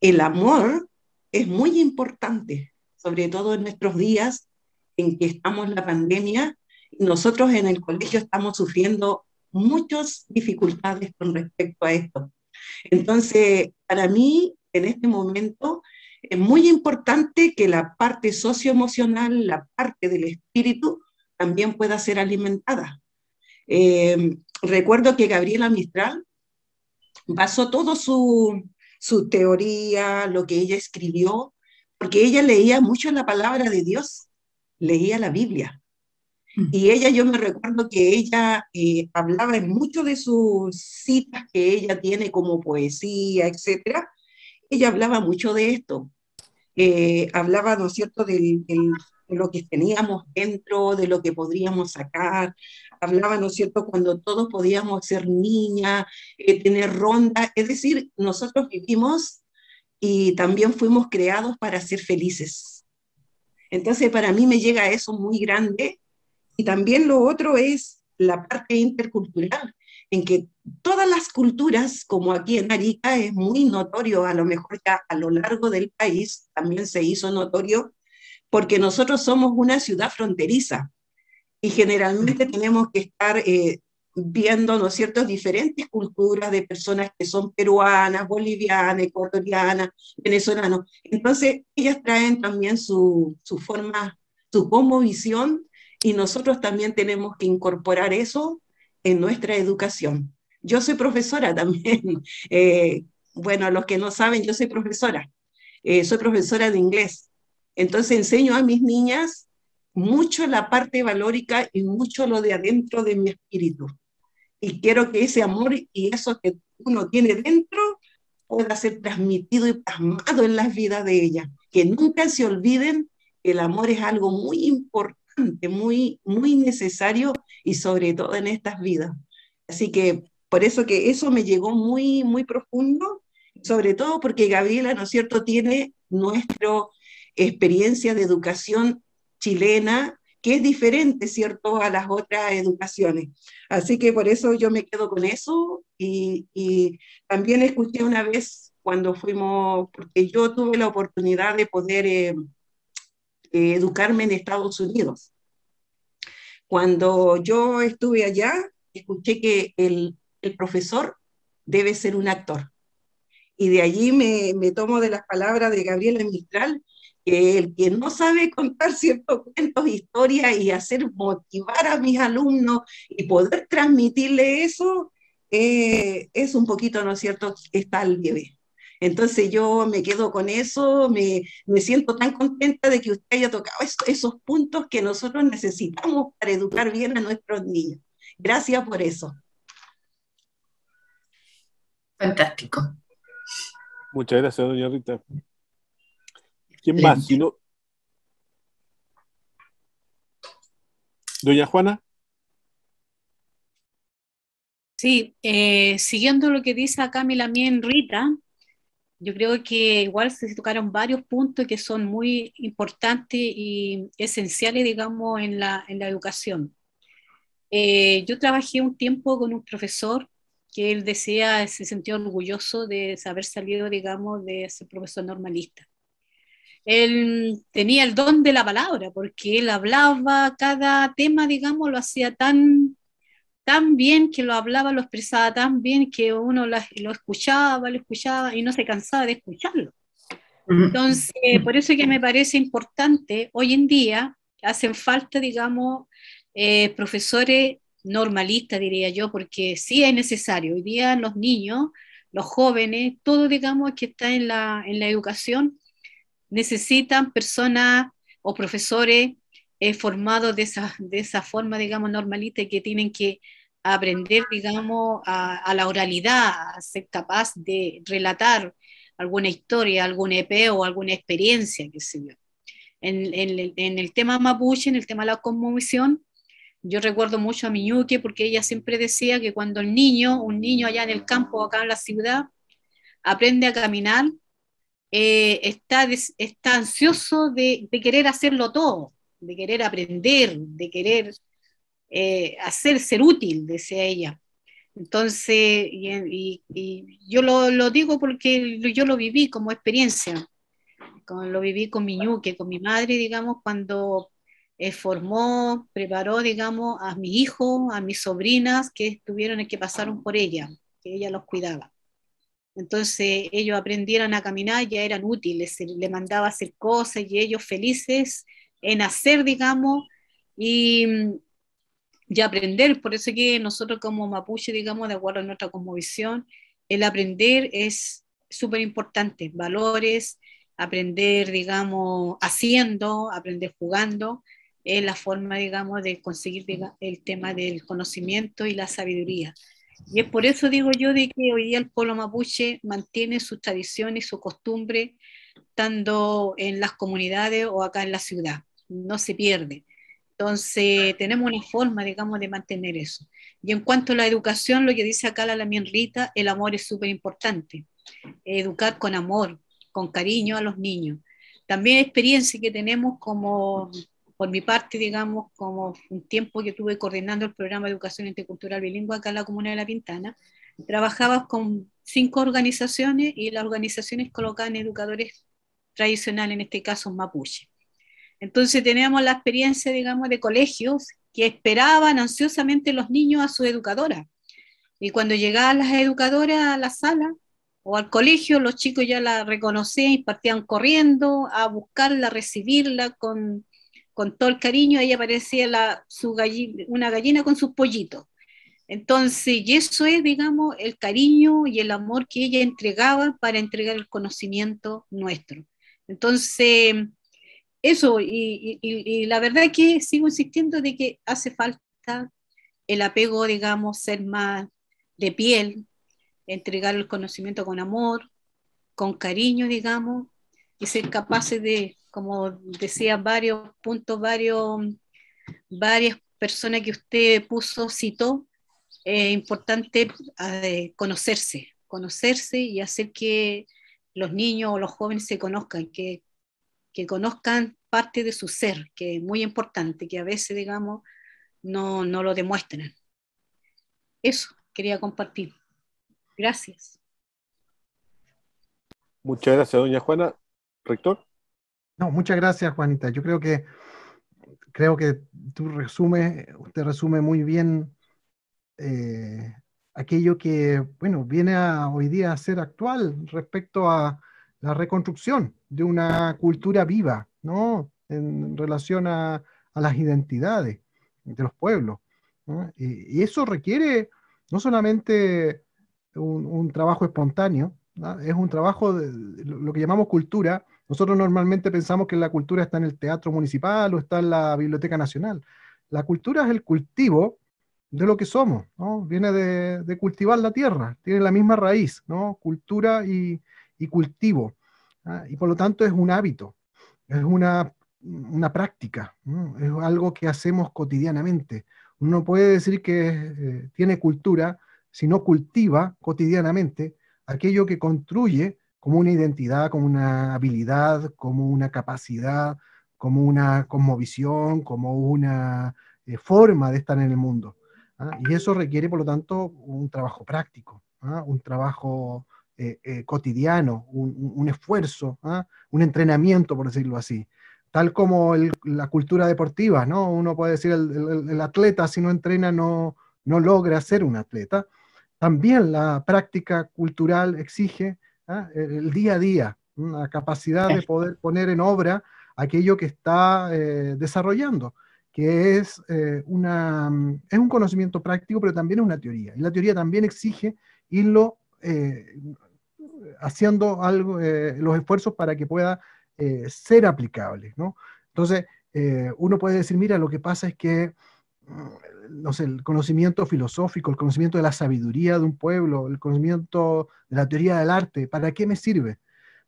el amor es muy importante, sobre todo en nuestros días en que estamos en la pandemia. Nosotros en el colegio estamos sufriendo muchas dificultades con respecto a esto. Entonces, para mí, en este momento, es muy importante que la parte socioemocional, la parte del espíritu, también pueda ser alimentada. Eh, recuerdo que Gabriela Mistral basó todo su, teoría, lo que ella escribió, porque ella leía mucho la palabra de Dios, leía la Biblia. Mm. Y ella, yo me recuerdo que ella eh, hablaba en mucho de sus citas que ella tiene como poesía, etcétera. Ella hablaba mucho de esto. Eh, hablaba, ¿no es cierto?, del de lo que teníamos dentro, de lo que podríamos sacar. Hablaba, ¿no es cierto?, cuando todos podíamos ser niñas, eh, tener ronda. Es decir, nosotros vivimos y también fuimos creados para ser felices. Entonces, para mí me llega eso muy grande. Y también lo otro es la parte intercultural, en que todas las culturas, como aquí en Arica es muy notorio, a lo mejor ya a lo largo del país también se hizo notorio porque nosotros somos una ciudad fronteriza y generalmente tenemos que estar eh, viendo, ¿no diferentes culturas de personas que son peruanas, bolivianas, ecuatorianas, venezolanos. Entonces, ellas traen también su, su forma, su visión, y nosotros también tenemos que incorporar eso en nuestra educación. Yo soy profesora también. Eh, bueno, los que no saben, yo soy profesora. Eh, soy profesora de inglés entonces enseño a mis niñas mucho la parte valórica y mucho lo de adentro de mi espíritu. Y quiero que ese amor y eso que uno tiene dentro pueda ser transmitido y plasmado en las vidas de ellas. Que nunca se olviden que el amor es algo muy importante, muy, muy necesario y sobre todo en estas vidas. Así que por eso que eso me llegó muy, muy profundo, sobre todo porque Gabriela, ¿no es cierto?, tiene nuestro experiencia de educación chilena que es diferente, ¿cierto?, a las otras educaciones. Así que por eso yo me quedo con eso y, también escuché una vez cuando fuimos, porque yo tuve la oportunidad de poder eh, eh, educarme en Estados Unidos. Cuando yo estuve allá, escuché que el, profesor debe ser un actor. Y de allí me, me tomo de las palabras de Gabriela Mistral, que el que no sabe contar ciertos cuentos, historias y hacer motivar a mis alumnos y poder transmitirle eso, eh, es un poquito, ¿no es cierto?, está al bebé. Entonces yo me quedo con eso, me, siento tan contenta de que usted haya tocado esos puntos que nosotros necesitamos para educar bien a nuestros niños. Gracias por eso. Fantástico. Muchas gracias, doña Rita. ¿Quién más? Doña Juana. Sí, eh, siguiendo lo que dice Camila Milamien Rita, yo creo que igual se tocaron varios puntos que son muy importantes y esenciales, digamos, en la, en la educación. Eh, yo trabajé un tiempo con un profesor que él decía, se sentía orgulloso de haber salido, digamos, de ser profesor normalista él tenía el don de la palabra, porque él hablaba cada tema, digamos, lo hacía tan, tan bien que lo hablaba, lo expresaba tan bien que uno lo, escuchaba, lo escuchaba y no se cansaba de escucharlo. Entonces, por eso es que me parece importante, hoy en día hacen falta, digamos, eh, profesores normalistas, diría yo, porque sí es necesario. Hoy día los niños, los jóvenes, todo, digamos, que está en la, en la educación, necesitan personas o profesores eh, formados de esa, forma, digamos, normalista, que tienen que aprender, digamos, a, la oralidad, a ser capaz de relatar alguna historia, algún EP o alguna experiencia, qué sé yo. En, el tema mapuche, en el tema de la conmovisión, yo recuerdo mucho a Miñuque porque ella siempre decía que cuando el niño, un niño allá en el campo acá en la ciudad, aprende a caminar, eh, está, está ansioso de, querer hacerlo todo, de querer aprender, de querer eh, hacer ser útil, decía ella. Entonces, y, yo lo, digo porque yo lo viví como experiencia, lo viví con mi ñuque, con mi madre, digamos, cuando eh, formó, preparó, digamos, a mis hijos, a mis sobrinas que estuvieron, que pasaron por ella, que ella los cuidaba. Entonces ellos aprendieron a caminar, ya eran útiles, le mandaba hacer cosas y ellos felices en hacer, digamos, y, mm, ya aprender. Por eso que nosotros como mapuche, digamos, de acuerdo a nuestra cosmovisión, el aprender es súper importante, valores, aprender, digamos, haciendo, aprender jugando, es la forma, digamos, de conseguir el tema del conocimiento y la sabiduría. Y es por eso digo yo de que hoy día el pueblo mapuche mantiene sus tradiciones y su costumbre, tanto en las comunidades o acá en la ciudad. No se pierde. Entonces, tenemos una forma, digamos, de mantener eso. Y en cuanto a la educación, lo que dice acá la Lamien Rita, el amor es súper importante. Educar con amor, con cariño a los niños. También experiencia que tenemos como por mi parte, digamos, como un tiempo que tuve coordinando el programa de educación intercultural bilingüe acá en la comuna de La Pintana, trabajaba con cinco organizaciones y las organizaciones colocaban educadores tradicionales, en este caso mapuche. Entonces teníamos la experiencia, digamos, de colegios que esperaban ansiosamente los niños a su educadora. Y cuando llegaban las educadoras a la sala o al colegio, los chicos ya la reconocían y partían corriendo a buscarla, a recibirla con con todo el cariño, ahí aparecía la, su gallina, una gallina con sus pollitos. Entonces, y eso es, digamos, el cariño y el amor que ella entregaba para entregar el conocimiento nuestro. Entonces, eso, y, la verdad es que sigo insistiendo de que hace falta el apego, digamos, ser más de piel, entregar el conocimiento con amor, con cariño, digamos, y ser capaces de como decía, varios puntos, varias personas que usted puso, citó, es importante ah, conocerse, conocerse y hacer que los niños o los jóvenes se conozcan, que, conozcan parte de su ser, que es muy importante, que a veces, digamos, no lo demuestran. Eso quería compartir. Gracias. Muchas gracias, doña Juana. Rector. No, muchas gracias, Juanita. Yo creo que creo que tú resumes, usted resume muy bien eh, aquello que, bueno, viene hoy día a ser actual respecto a la reconstrucción de una cultura viva, ¿no? En relación a, las identidades de los pueblos. Y, eso requiere no solamente un, trabajo espontáneo, es un trabajo de lo que llamamos cultura, nosotros normalmente pensamos que la cultura está en el teatro municipal o está en la biblioteca nacional. La cultura es el cultivo de lo que somos, Viene de, cultivar la tierra, tiene la misma raíz, ¿no? Cultura y, cultivo. ¿ah? Y por lo tanto es un hábito, es una, práctica, es algo que hacemos cotidianamente. Uno puede decir que eh, tiene cultura si no cultiva cotidianamente aquello que construye como una identidad, como una habilidad, como una capacidad, como una visión, como una eh, forma de estar en el mundo. ¿ah? Y eso requiere, por lo tanto, un trabajo práctico, ¿ah? un trabajo eh, eh, cotidiano, un, esfuerzo, ¿ah? un entrenamiento, por decirlo así. Tal como la cultura deportiva, ¿no? Uno puede decir, el, atleta si no entrena no, no logra ser un atleta. También la práctica cultural exige ¿ah? el día a día, la capacidad de poder poner en obra aquello que está eh, desarrollando, que es, eh, una, mm, es un conocimiento práctico, pero también es una teoría. Y la teoría también exige irlo eh, haciendo algo, los esfuerzos para que pueda ser aplicable. ¿no? Entonces, uno puede decir, mira, lo que pasa es que mm, no sé, el conocimiento filosófico, el conocimiento de la sabiduría de un pueblo, el conocimiento de la teoría del arte, ¿para qué me sirve?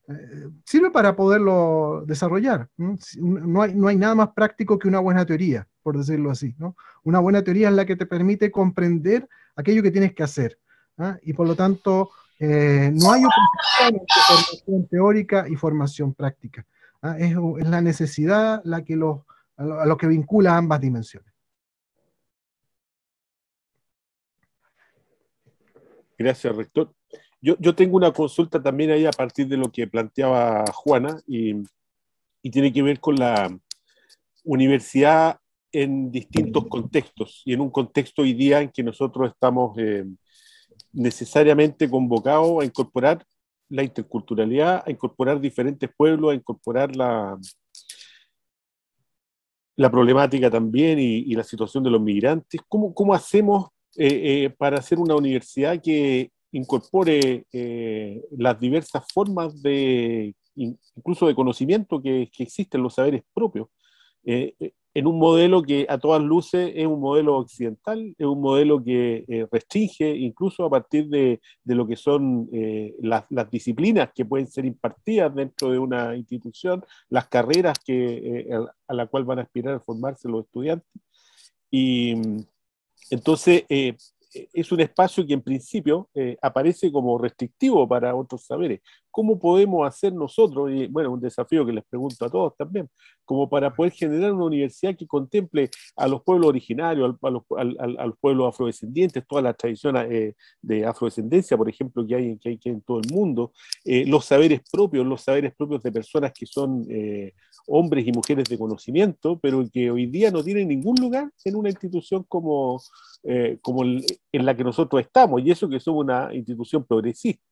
Eh, sirve para poderlo desarrollar. No hay, nada más práctico que una buena teoría, por decirlo así. Una buena teoría es la que te permite comprender aquello que tienes que hacer. ¿ah? Y por lo tanto, eh, no hay oposición entre formación teórica y formación práctica. ¿ah? Es, la necesidad la que los, a lo que vincula ambas dimensiones. Gracias, rector. Yo, tengo una consulta también ahí a partir de lo que planteaba Juana y, tiene que ver con la universidad en distintos contextos y en un contexto hoy día en que nosotros estamos eh, necesariamente convocados a incorporar la interculturalidad, a incorporar diferentes pueblos, a incorporar la, problemática también y, la situación de los migrantes. ¿Cómo, cómo hacemos eh, eh, para hacer una universidad que incorpore eh, las diversas formas de incluso de conocimiento que, existen los saberes propios en un modelo que a todas luces es un modelo occidental, es un modelo que restringe incluso a partir de, de lo que son las, disciplinas que pueden ser impartidas dentro de una institución, las carreras que, a la cual van a aspirar a formarse los estudiantes. Y, entonces, eh, es un espacio que en principio eh, aparece como restrictivo para otros saberes, ¿Cómo podemos hacer nosotros? Y bueno, un desafío que les pregunto a todos también, como para poder generar una universidad que contemple a los pueblos originarios, a los, pueblos afrodescendientes, todas las tradiciones eh, de afrodescendencia, por ejemplo, que hay, que en todo el mundo, eh, los saberes propios, los saberes propios de personas que son eh, hombres y mujeres de conocimiento, pero que hoy día no tienen ningún lugar en una institución como, como en la que nosotros estamos, y eso que somos una institución progresista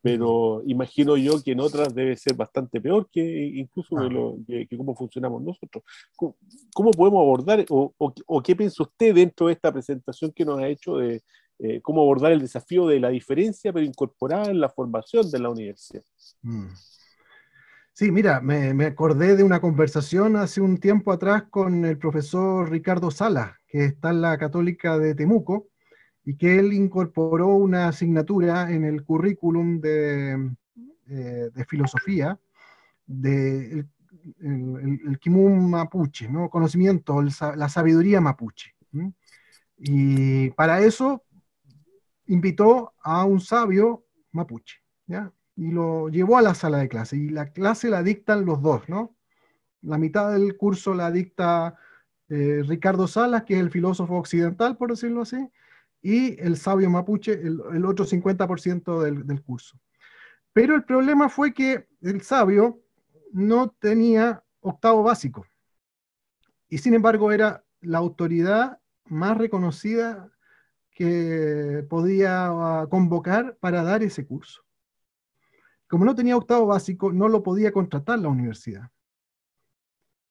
pero imagino yo que en otras debe ser bastante peor que incluso ah. que, cómo funcionamos nosotros. ¿Cómo, podemos abordar o, qué piensa usted dentro de esta presentación que nos ha hecho de eh, cómo abordar el desafío de la diferencia, pero incorporada en la formación de la universidad? Mm. Sí, mira, me, me acordé de una conversación hace un tiempo atrás con el profesor Ricardo Sala, que está en la Católica de Temuco y que él incorporó una asignatura en el currículum de, eh, filosofía del de el, mapuche, ¿no? conocimiento, la sabiduría mapuche. Y para eso invitó a un sabio mapuche, y lo llevó a la sala de clase. Y la clase la dictan los dos, ¿no? La mitad del curso la dicta eh, Ricardo Salas, que es el filósofo occidental, por decirlo así, y el sabio mapuche el, otro 50% del, curso. Pero el problema fue que el sabio no tenía octavo básico y sin embargo era la autoridad más reconocida que podía ah, convocar para dar ese curso. Como no tenía octavo básico, no lo podía contratar la universidad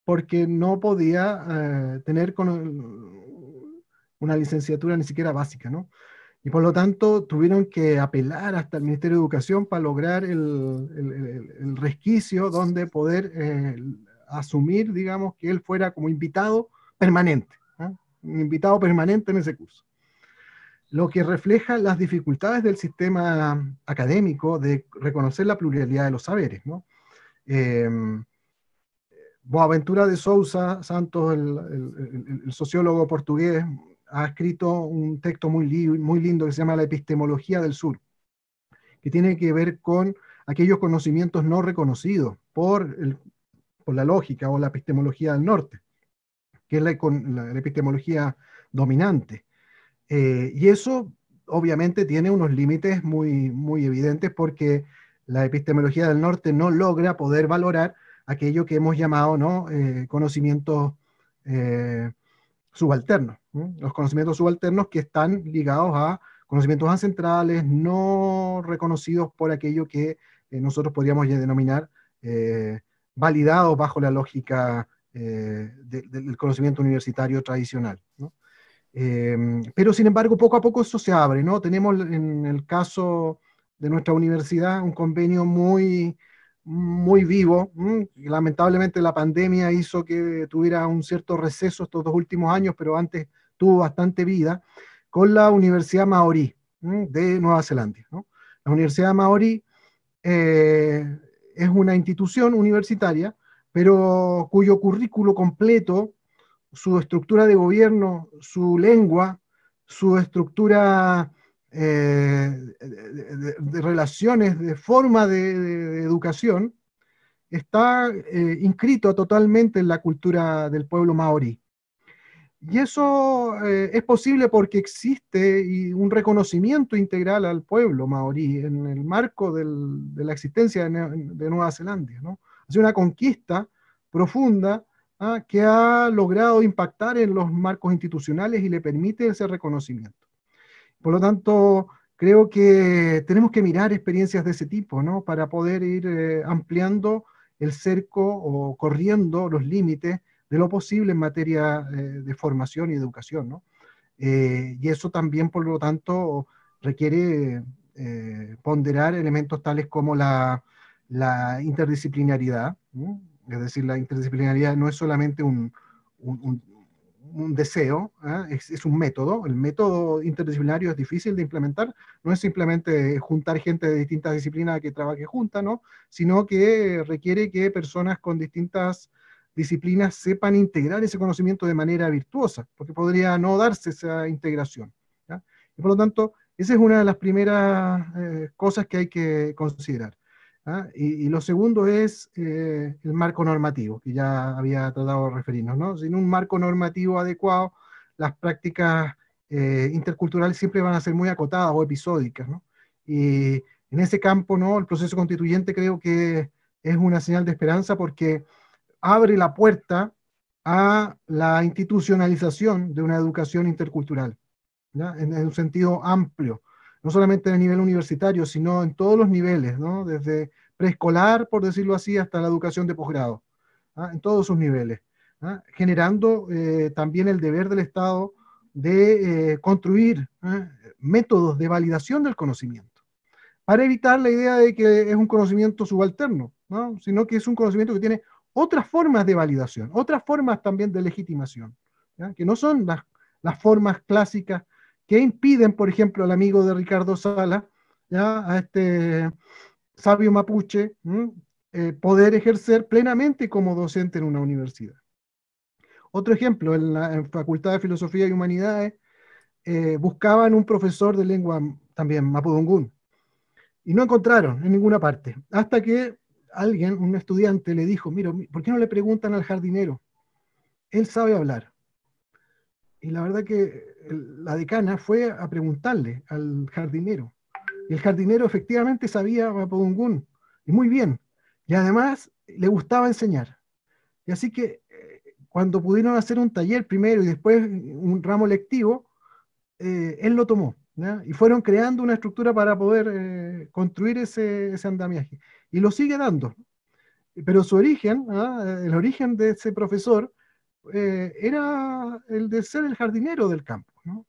porque no podía eh, tener con, una licenciatura ni siquiera básica, ¿no? Y por lo tanto tuvieron que apelar hasta el Ministerio de Educación para lograr el, resquicio donde poder eh, asumir, digamos, que él fuera como invitado permanente, ¿ah? un invitado permanente en ese curso. Lo que refleja las dificultades del sistema académico de reconocer la pluralidad de los saberes, ¿no? Em, Boaventura de Sousa Santos, el sociólogo portugués, ha escrito un texto muy, lindo que se llama La epistemología del sur, que tiene que ver con aquellos conocimientos no reconocidos por, la lógica o la epistemología del norte, que es la, epistemología dominante. Eh, y eso obviamente tiene unos límites muy, evidentes porque la epistemología del norte no logra poder valorar aquello que hemos llamado ¿no? Eh, conocimientos eh, subalternos. ¿Mm? los conocimientos subalternos que están ligados a conocimientos ancestrales no reconocidos por aquello que eh, nosotros podríamos denominar eh, validados bajo la lógica eh, del conocimiento universitario tradicional. Em, pero sin embargo, poco a poco eso se abre. ¿no? Tenemos en el caso de nuestra universidad un convenio muy, muy vivo. Lamentablemente la pandemia hizo que tuviera un cierto receso estos dos últimos años, pero antes tuvo bastante vida, con la Universidad Maorí de Nueva Zelanda. La Universidad Maori eh, es una institución universitaria, pero cuyo currículo completo, su estructura de gobierno, su lengua, su estructura eh, de, relaciones, de forma de, educación, está eh, inscrito totalmente en la cultura del pueblo maorí. Y eso eh, es posible porque existe un reconocimiento integral al pueblo maorí en el marco de la existencia de, Nueva Zelanda. ¿no? sido una conquista profunda ¿ah? que ha logrado impactar en los marcos institucionales y le permite ese reconocimiento. Por lo tanto, creo que tenemos que mirar experiencias de ese tipo para poder ir eh, ampliando el cerco o corriendo los límites de lo posible en materia eh, de formación y educación. ¿no? Eh, y eso también, por lo tanto, requiere eh, ponderar elementos tales como la, interdisciplinaridad. Es decir, la interdisciplinaridad no es solamente un, deseo, ¿ah? es, un método. El método interdisciplinario es difícil de implementar, no es simplemente juntar gente de distintas disciplinas que trabaje juntas, ¿no? sino que requiere que personas con distintas disciplinas sepan integrar ese conocimiento de manera virtuosa, porque podría no darse esa integración. Y por lo tanto, esa es una de las primeras eh, cosas que hay que considerar. Y, lo segundo es eh, el marco normativo, que ya había tratado de referirnos. ¿no? Sin un marco normativo adecuado, las prácticas eh, interculturales siempre van a ser muy acotadas o episódicas. Y en ese campo, ¿no? el proceso constituyente creo que es una señal de esperanza porque abre la puerta a la institucionalización de una educación intercultural, En, un sentido amplio, no solamente en el nivel universitario, sino en todos los niveles, ¿no? desde preescolar, por decirlo así, hasta la educación de posgrado, en todos sus niveles, generando eh, también el deber del Estado de eh, construir ¿eh? métodos de validación del conocimiento, para evitar la idea de que es un conocimiento subalterno, ¿no? sino que es un conocimiento que tiene otras formas de validación, otras formas también de legitimación, que no son las, formas clásicas que impiden, por ejemplo, al amigo de Ricardo Sala, a este sabio mapuche, eh, poder ejercer plenamente como docente en una universidad. Otro ejemplo, en la Facultad de Filosofía y Humanidades eh, buscaban un profesor de lengua también mapudungún y no encontraron en ninguna parte, hasta que alguien, un estudiante, le dijo, mira, ¿por qué no le preguntan al jardinero? Él sabe hablar. Y la verdad que la decana fue a preguntarle al jardinero. Y el jardinero efectivamente sabía mapudungún, y muy bien. Y además le gustaba enseñar. Y así que eh, cuando pudieron hacer un taller primero y después un ramo lectivo, eh, él lo tomó. Y fueron creando una estructura para poder eh, construir ese, ese andamiaje y lo sigue dando. Pero su origen, ¿ah? el origen de ese profesor, eh, era el de ser el jardinero del campo. ¿no?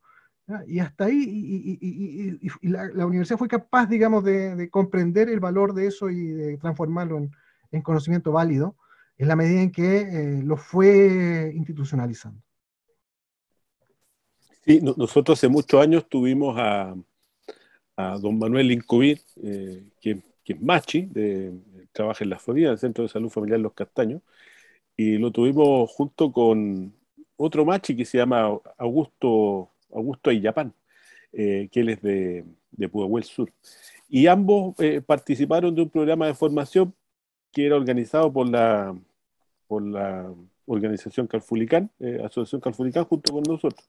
¿Ah? Y hasta ahí, y, la, universidad fue capaz, digamos, de, comprender el valor de eso y de transformarlo en, en conocimiento válido, en la medida en que eh, lo fue institucionalizando. Sí, nosotros hace muchos años tuvimos a, a don Manuel Incubit, eh, que es Machi, de, trabaja en la Florida, del Centro de Salud Familiar Los Castaños, y lo tuvimos junto con otro Machi que se llama Augusto, Augusto Ayapán, eh, que él es de, de Pudahuel Sur. Y ambos eh, participaron de un programa de formación que era organizado por la, por la organización Calfulicán, eh, Asociación Calfulicán, junto con nosotros.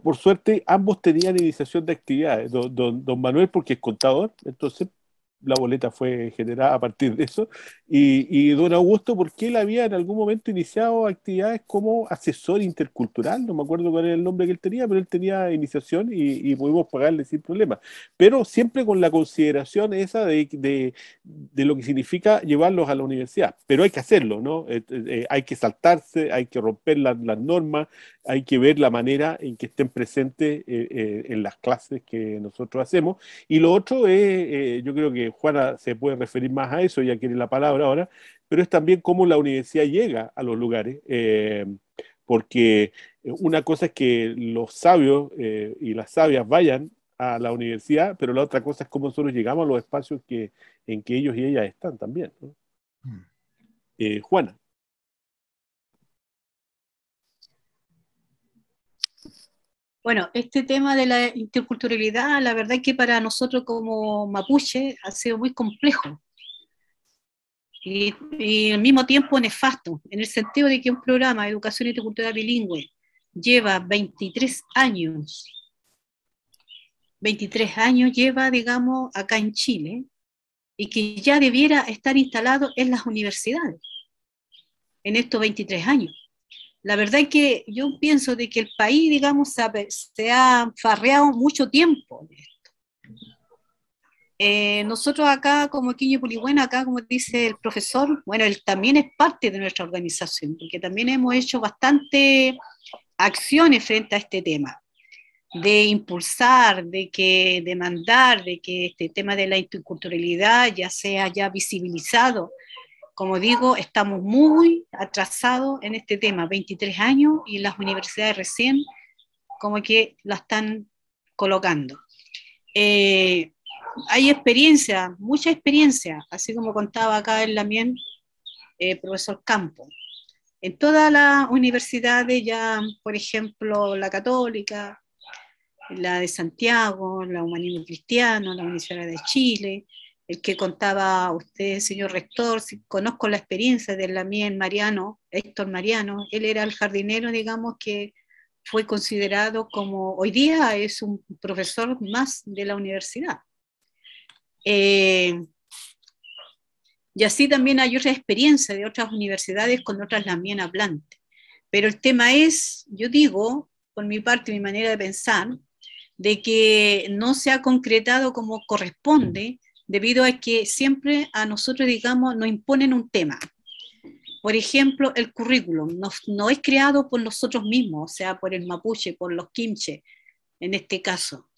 por, suerte, ambos tenían iniciación de actividades. don, Manuel, porque es contador, entonces la boleta fue generada a partir de eso. Y, don Augusto, porque él había en algún momento iniciado actividades como asesor intercultural, no me acuerdo cuál era el nombre que él tenía, pero él tenía iniciación y, pudimos pagarle sin problema. Pero siempre con la consideración esa de, lo que significa llevarlos a la universidad. Pero hay que hacerlo, ¿no? Eh, eh, eh, hay que saltarse, hay que romper las normas, hay que ver la manera en que estén presentes eh, eh, en las clases que nosotros hacemos. Y lo otro es, eh, yo creo que Juana se puede referir más a eso, ya quiere la palabra ahora, pero es también cómo la universidad llega a los lugares porque una cosa es que los sabios y las sabias vayan a la universidad, pero la otra cosa es cómo nosotros llegamos a los espacios que, en que ellos y ellas están también. Mm. Juana. Bueno, este tema de la interculturalidad, la verdad es que para nosotros como mapuche ha sido muy complejo y, y, al mismo tiempo nefasto, en el sentido de que un programa de educación intercultural bilingüe lleva 23 años, 23 años lleva, digamos, acá en Chile, y que ya debiera estar instalado en las universidades en estos 23 años la verdad es que yo pienso de que el país, digamos, se ha, farreado mucho tiempo en esto. Eh, nosotros acá, como Quiño Puligüena, acá, como dice el profesor, bueno, él también es parte de nuestra organización, porque también hemos hecho bastante acciones frente a este tema, de impulsar, de que demandar, de que este tema de la interculturalidad ya sea ya visibilizado, como digo, estamos muy atrasados en este tema, 23 años, y las universidades recién como que la están colocando. Eh, hay experiencia, mucha experiencia, así como contaba acá el también eh, profesor Campo. En todas las universidades ya, por ejemplo, la católica, la de Santiago, la humanismo cristiano, la Universidad de Chile, el que contaba usted, señor rector, si conozco la experiencia de la mía en Mariano, Héctor Mariano, él era el jardinero, digamos, que fue considerado como, hoy día es un profesor más de la universidad. Eh, y así también hay otra experiencia de otras universidades con otras lamien hablantes. Pero el tema es, yo digo, por mi parte, mi manera de pensar, de que no se ha concretado como corresponde debido a que siempre a nosotros, digamos, nos imponen un tema. Por ejemplo, el currículum no, es creado por nosotros mismos, o sea, por el mapuche, por los Kimche, en este caso.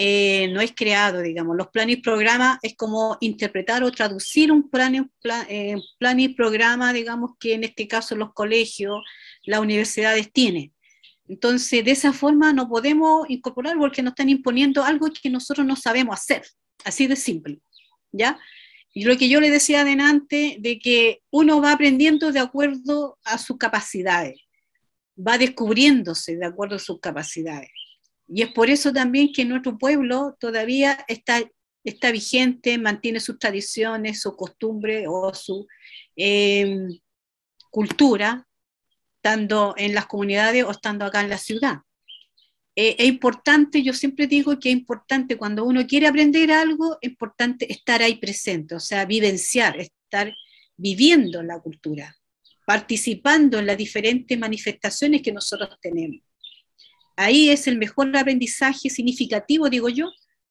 Eh, no es creado, digamos. Los planes y programas es como interpretar o traducir un plan, eh, plan, y programa, digamos, que en este caso los colegios, las universidades tienen. Entonces, de esa forma no podemos incorporar porque nos están imponiendo algo que nosotros no sabemos hacer. Así de simple, ¿ya? Y lo que yo le decía adelante, de que uno va aprendiendo de acuerdo a sus capacidades, va descubriéndose de acuerdo a sus capacidades. Y es por eso también que nuestro pueblo todavía está, vigente, mantiene sus tradiciones, sus costumbre o su em, cultura, tanto en las comunidades o estando acá en la ciudad. Eh, es importante, yo siempre digo que es importante cuando uno quiere aprender algo, es importante estar ahí presente, o sea, vivenciar, estar viviendo la cultura, participando en las diferentes manifestaciones que nosotros tenemos. Ahí es el mejor aprendizaje significativo, digo yo,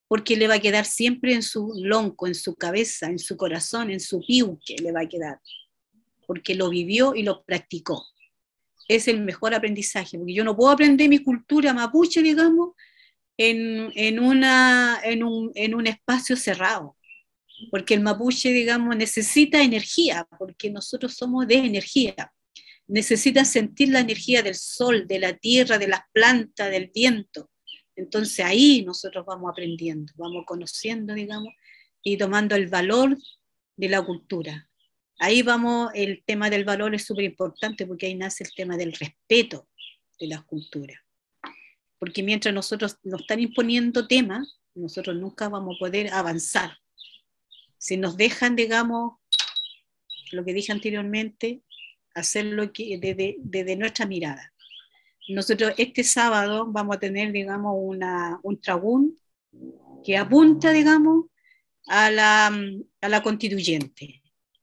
porque le va a quedar siempre en su lonco, en su cabeza, en su corazón, en su piuque, le va a quedar, porque lo vivió y lo practicó es el mejor aprendizaje, porque yo no puedo aprender mi cultura mapuche, digamos, en, en, una, en, un, un espacio cerrado, porque el mapuche, digamos, necesita energía, porque nosotros somos de energía, necesita sentir la energía del sol, de la tierra, de las plantas, del viento. Entonces ahí nosotros vamos aprendiendo, vamos conociendo, digamos, y tomando el valor de la cultura. Ahí vamos, el tema del valor es súper importante porque ahí nace el tema del respeto de las culturas. Porque mientras nosotros nos están imponiendo temas, nosotros nunca vamos a poder avanzar. Si nos dejan, digamos, lo que dije anteriormente, hacerlo desde, desde nuestra mirada. Nosotros este sábado vamos a tener, digamos, un tragún que apunta, digamos, a la, a la constituyente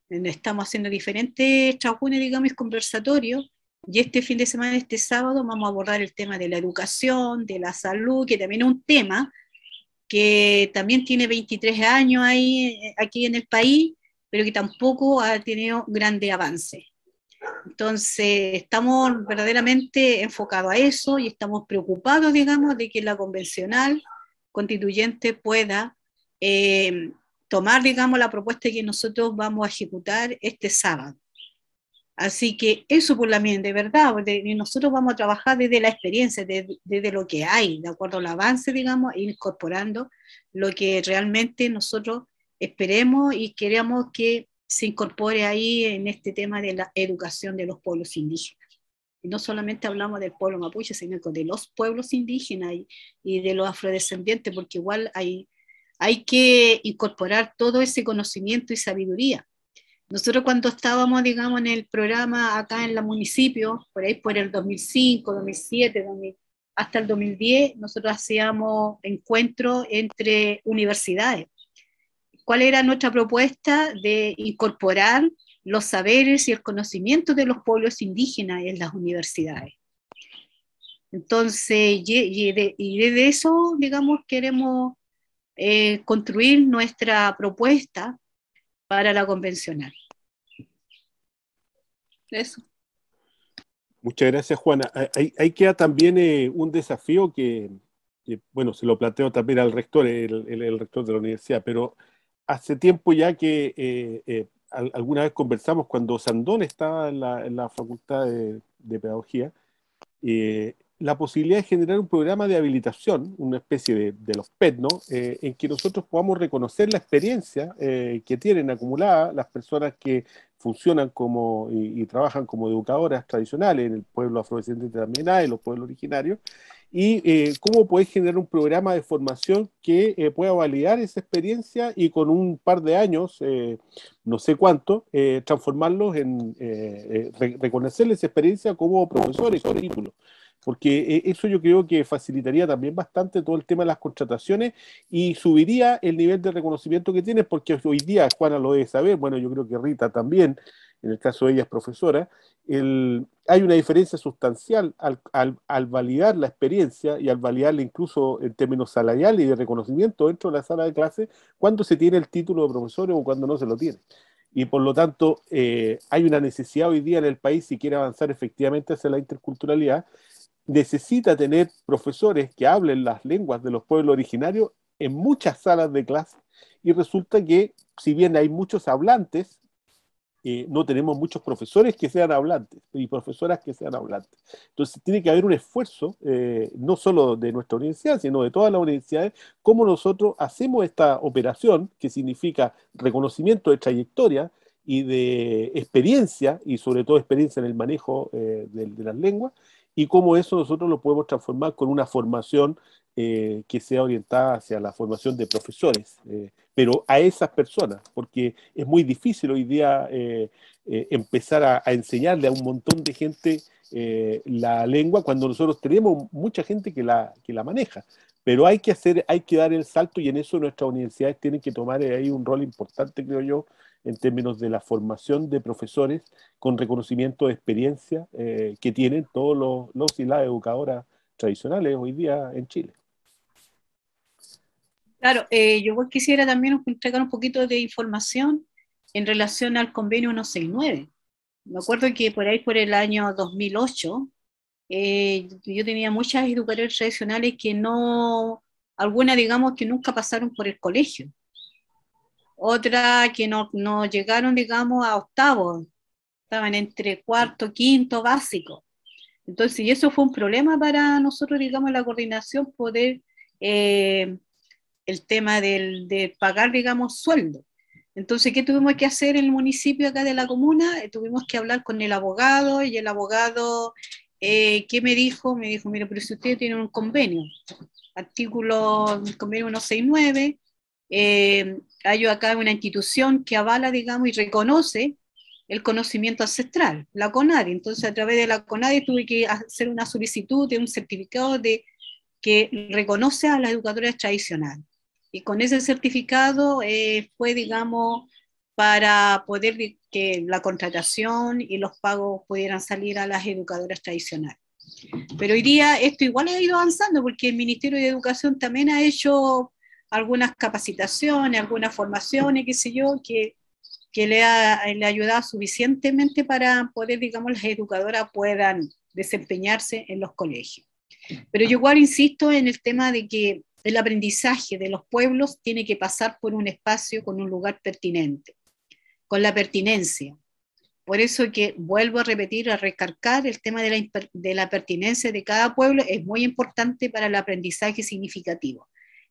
estamos haciendo diferentes chacunes, digamos, conversatorios. Y este fin de semana, este sábado, vamos a abordar el tema de la educación, de la salud, que también es un tema que también tiene 23 años ahí, eh, aquí en el país, pero que tampoco ha tenido grande avance. Entonces, estamos verdaderamente enfocados a eso y estamos preocupados, digamos, de que la convencional constituyente pueda eh, tomar, digamos, la propuesta que nosotros vamos a ejecutar este sábado. Así que eso por la mía, de verdad, nosotros vamos a trabajar desde la experiencia, desde, lo que hay, de acuerdo al avance, digamos, e incorporando lo que realmente nosotros esperemos y queremos que se incorpore ahí en este tema de la educación de los pueblos indígenas. no solamente hablamos del pueblo mapuche, sino de los pueblos indígenas y, y de los afrodescendientes, porque igual hay hay que incorporar todo ese conocimiento y sabiduría. Nosotros cuando estábamos, digamos, en el programa acá en la municipio, por ahí por el 2005, 2007, hasta el 2010, nosotros hacíamos encuentros entre universidades. ¿Cuál era nuestra propuesta de incorporar los saberes y el conocimiento de los pueblos indígenas en las universidades? Entonces, y desde y de eso, digamos, queremos eh, construir nuestra propuesta para la convencional. Eso. Muchas gracias, Juana. Ah, ahí, queda también eh, un desafío que, bueno, se lo planteo también al rector, el, rector de la universidad, pero hace tiempo ya que eh, alguna vez conversamos cuando Sandón estaba en la, Facultad de, de Pedagogía, la posibilidad de generar un programa de habilitación, una especie de, los PET, ¿no? Eh, en que nosotros podamos reconocer la experiencia eh, que tienen acumulada las personas que funcionan como y, trabajan como educadoras tradicionales en el pueblo afrodescendiente también hay, en los pueblos originarios, y eh, cómo podés generar un programa de formación que pueda validar esa experiencia y con un par de años, no sé cuánto, transformarlos en reconocerles esa experiencia como profesores, o Profesor, porque eh, eso yo creo que facilitaría también bastante todo el tema de las contrataciones y subiría el nivel de reconocimiento que tienes, porque hoy día Juana lo debe saber, bueno, yo creo que Rita también, en el caso de ella es profesora, hay una diferencia sustancial al, validar la experiencia y al validarla incluso en términos salariales y de reconocimiento dentro de la sala de clase cuando se tiene el título de profesor o cuando no se lo tiene. Y por lo tanto, eh, hay una necesidad hoy día en el país, si quiere avanzar efectivamente hacia la interculturalidad, necesita tener profesores que hablen las lenguas de los pueblos originarios en muchas salas de clase y resulta que si bien hay muchos hablantes, eh, no tenemos muchos profesores que sean hablantes y profesoras que sean hablantes. Entonces tiene que haber un esfuerzo, eh, no solo de nuestra universidad, sino de todas las universidades, cómo nosotros hacemos esta operación que significa reconocimiento de trayectoria y de experiencia, y sobre todo experiencia en el manejo eh, de las lenguas, y cómo eso nosotros lo podemos transformar con una formación eh, que sea orientada hacia la formación de profesores, eh, pero a esas personas, porque es muy difícil hoy día eh, empezar a, enseñarle a un montón de gente la lengua cuando nosotros tenemos mucha gente que la, que la maneja. Pero hay que hacer, hay que dar el salto y en eso nuestras universidades tienen que tomar ahí un rol importante, creo yo, en términos de la formación de profesores con reconocimiento de experiencia eh, que tienen todos los, y las educadoras tradicionales hoy día en Chile. Claro, eh, yo quisiera también entregar un poquito de información en relación al convenio 169. Me acuerdo que por ahí, por el año 2008, eh, yo tenía muchas educadoras tradicionales que no, algunas digamos que nunca pasaron por el colegio otra que no, no llegaron, digamos, a octavos, estaban entre cuarto, quinto, básico. Entonces, y eso fue un problema para nosotros, digamos, la coordinación, poder eh, el tema del, de pagar, digamos, sueldo. Entonces, ¿qué tuvimos que hacer en el municipio acá de la comuna? Eh, tuvimos que hablar con el abogado y el abogado, eh, ¿qué me dijo? Me dijo, mire, pero si usted tiene un convenio, artículo convenio 169, hay acá una institución que avala, digamos, y reconoce el conocimiento ancestral, la CONADI. Entonces, a través de la CONADI tuve que hacer una solicitud de un certificado de, que reconoce a las educadoras tradicionales. Y con ese certificado eh, fue, digamos, para poder que la contratación y los pagos pudieran salir a las educadoras tradicionales. Pero hoy día esto igual ha ido avanzando porque el Ministerio de Educación también ha hecho algunas capacitaciones, algunas formaciones, qué sé yo, que, que le, ha, le ayudado suficientemente para poder, digamos, las educadoras puedan desempeñarse en los colegios. Pero yo igual insisto en el tema de que el aprendizaje de los pueblos tiene que pasar por un espacio con un lugar pertinente, con la pertinencia. Por eso que vuelvo a repetir, a recargar el tema de la, de la pertinencia de cada pueblo es muy importante para el aprendizaje significativo.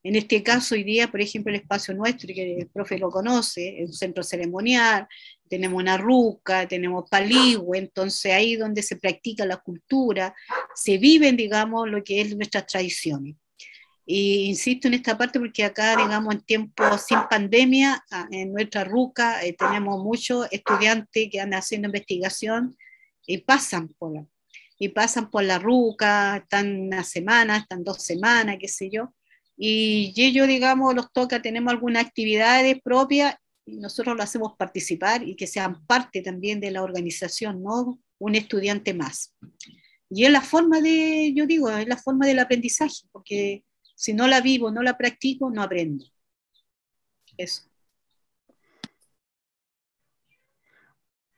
En este caso, hoy día, por ejemplo, el espacio nuestro, que el profe lo conoce, es un centro ceremonial, tenemos una ruca, tenemos paligüe, entonces ahí donde se practica la cultura, se viven, digamos, lo que es nuestras tradiciones. Y e insisto en esta parte porque acá, digamos, en tiempos sin pandemia, ah, en nuestra ruca eh, tenemos muchos estudiantes que andan haciendo investigación y pasan por y pasan por la ruca, están una semana, están dos semanas, qué sé yo, y ellos, digamos, los toca, tenemos algunas actividades propias y nosotros lo hacemos participar y que sean parte también de la organización, no un estudiante más. Y es la forma de, yo digo, es la forma del aprendizaje, porque si no la vivo, no la practico, no aprendo. Eso.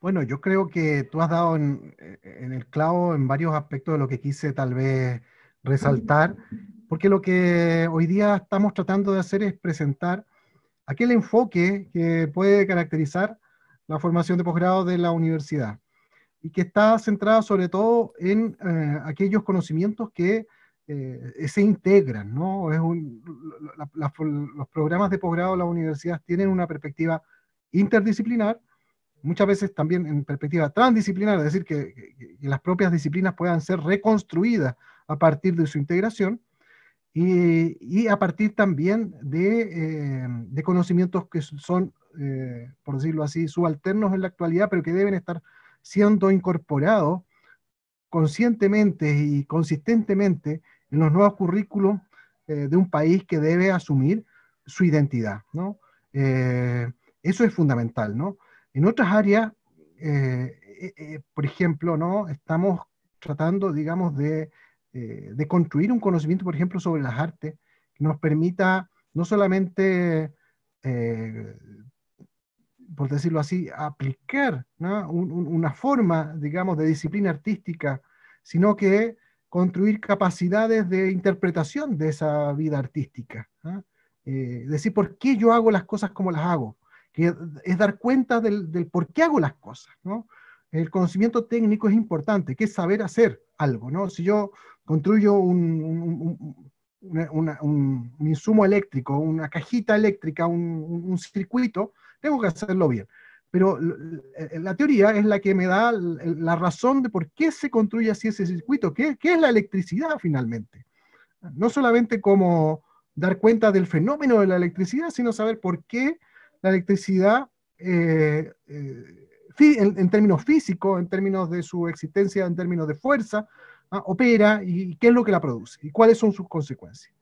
Bueno, yo creo que tú has dado en, en el clavo en varios aspectos de lo que quise tal vez resaltar porque lo que hoy día estamos tratando de hacer es presentar aquel enfoque que puede caracterizar la formación de posgrado de la universidad y que está centrada sobre todo en eh, aquellos conocimientos que eh, se integran, ¿no? los programas de posgrado de la universidad tienen una perspectiva interdisciplinar, muchas veces también en perspectiva transdisciplinar, es decir, que las propias disciplinas puedan ser reconstruidas a partir de su integración, y, a partir también de, eh, conocimientos que son, eh, por decirlo así, subalternos en la actualidad, pero que deben estar siendo incorporados conscientemente y consistentemente en los nuevos currículos eh, de un país que debe asumir su identidad, ¿no? eso es fundamental, ¿no? En otras áreas, por ejemplo, ¿no? Estamos tratando, digamos, de eh, de construir un conocimiento, por ejemplo, sobre las artes, que nos permita no solamente, eh, por decirlo así, aplicar una forma, digamos, de disciplina artística, sino que construir capacidades de interpretación de esa vida artística. Eh, decir, ¿por qué yo hago las cosas como las hago? Que es dar cuenta del, por qué hago las cosas. El conocimiento técnico es importante, que es saber hacer. ¿no? Si yo construyo un, un, insumo eléctrico, una cajita eléctrica, un, circuito, tengo que hacerlo bien. Pero la teoría es la que me da la razón de por qué se construye así ese circuito, qué, es la electricidad finalmente. No solamente como dar cuenta del fenómeno de la electricidad, sino saber por qué la electricidad eh, eh, en, términos físicos, en términos de su existencia, en términos de fuerza, ¿ah? opera y, qué es lo que la produce y cuáles son sus consecuencias.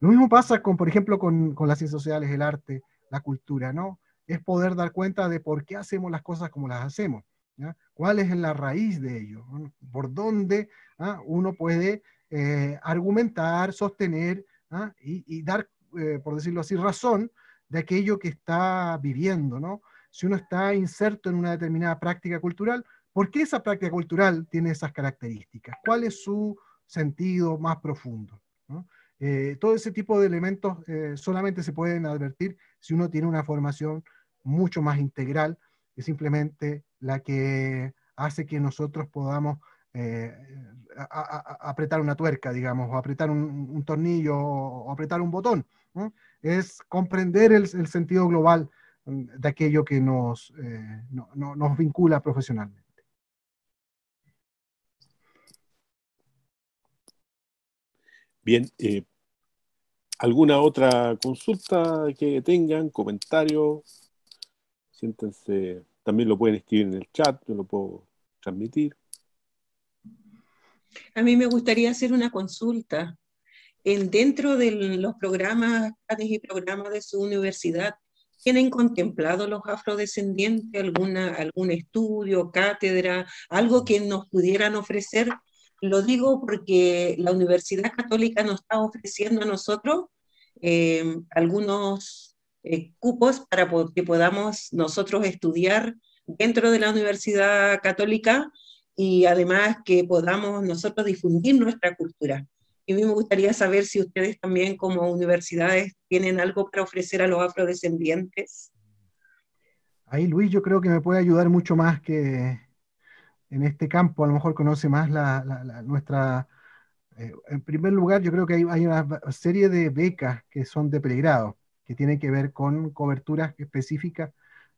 Lo mismo pasa con, por ejemplo, con, las ciencias sociales, el arte, la cultura, ¿no? Es poder dar cuenta de por qué hacemos las cosas como las hacemos, ¿ya? ¿Cuál es la raíz de ello? ¿Por dónde ¿ah? uno puede eh, argumentar, sostener ¿ah? y, dar, eh, por decirlo así, razón de aquello que está viviendo, ¿no? si uno está inserto en una determinada práctica cultural, ¿por qué esa práctica cultural tiene esas características? ¿Cuál es su sentido más profundo? Eh, todo ese tipo de elementos eh, solamente se pueden advertir si uno tiene una formación mucho más integral que simplemente la que hace que nosotros podamos eh, apretar una tuerca, digamos, o apretar un, tornillo, o apretar un botón. Es comprender el, sentido global de aquello que nos, eh, nos vincula profesionalmente. Bien, eh, ¿alguna otra consulta que tengan, comentario? Siéntense, también lo pueden escribir en el chat, yo lo puedo transmitir. A mí me gustaría hacer una consulta. En, dentro de los programas, y programas de su universidad, ¿Tienen contemplado los afrodescendientes alguna, algún estudio, cátedra, algo que nos pudieran ofrecer? Lo digo porque la Universidad Católica nos está ofreciendo a nosotros eh, algunos eh, cupos para que podamos nosotros estudiar dentro de la Universidad Católica y además que podamos nosotros difundir nuestra cultura. Y a mí me gustaría saber si ustedes también como universidades tienen algo para ofrecer a los afrodescendientes. Ahí Luis, yo creo que me puede ayudar mucho más que en este campo, a lo mejor conoce más nuestra... Eh, en primer lugar, yo creo que hay, hay, una serie de becas que son de pregrado, que tienen que ver con coberturas específicas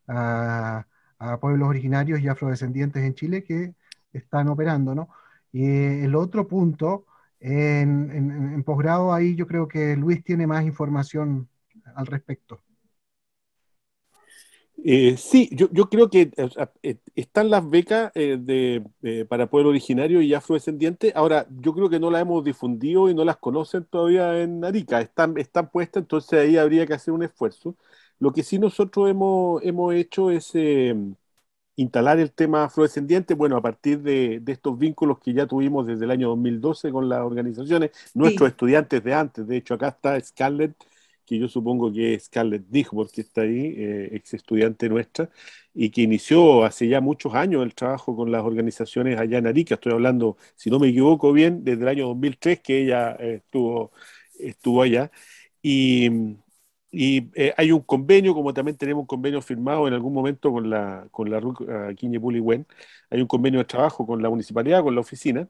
a, a pueblos originarios y afrodescendientes en Chile que están operando, ¿no? Y el otro punto en, posgrado ahí yo creo que Luis tiene más información al respecto. Eh, sí, yo, creo que eh, están las becas eh, de, para pueblo originario y afrodescendiente. Ahora, yo creo que no las hemos difundido y no las conocen todavía en Arica. Están, están puestas, entonces ahí habría que hacer un esfuerzo. Lo que sí nosotros hemos hecho es instalar el tema afrodescendiente, bueno, a partir de, estos vínculos que ya tuvimos desde el año 2012 con las organizaciones, nuestros estudiantes de antes, de hecho acá está Scarlett, que yo supongo que es Scarlett Dijo porque está ahí, eh, ex estudiante nuestra, y que inició hace ya muchos años el trabajo con las organizaciones allá en Arica, estoy hablando, si no me equivoco bien, desde el año 2003 que ella eh, estuvo, estuvo allá. Y, y eh, hay un convenio, como también tenemos un convenio firmado en algún momento con la, con la uh, ah, wen hay un convenio de trabajo con la municipalidad, con la oficina,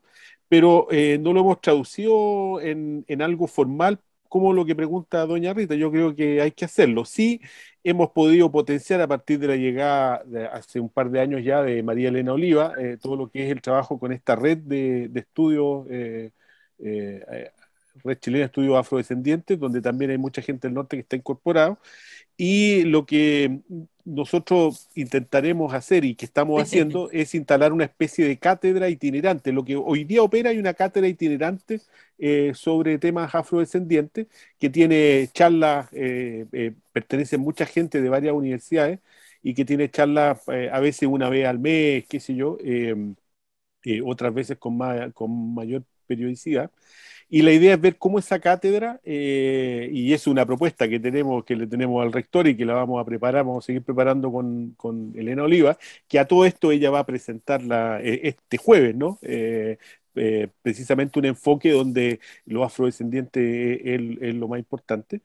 pero eh, no lo hemos traducido en, algo formal como lo que pregunta doña Rita, yo creo que hay que hacerlo. Sí, hemos podido potenciar a partir de la llegada hace un par de años ya de María Elena Oliva, eh, todo lo que es el trabajo con esta red de, estudios eh, Red Chilena Estudios Afrodescendientes, donde también hay mucha gente del norte que está incorporado. Y lo que nosotros intentaremos hacer y que estamos haciendo es instalar una especie de cátedra itinerante. Lo que hoy día opera hay una cátedra itinerante eh, sobre temas afrodescendientes que tiene charlas, pertenecen eh, eh, pertenece mucha gente de varias universidades y que tiene charlas a veces una vez al mes, qué sé yo, otras veces con, con mayor periodicidad. Y la idea es ver cómo esa cátedra, eh, y es una propuesta que tenemos, que le tenemos al rector y que la vamos a preparar, vamos a seguir preparando con, Elena Oliva, que a todo esto ella va a presentarla eh, este jueves, ¿no? Eh, precisamente un enfoque donde lo afrodescendiente es, lo más importante.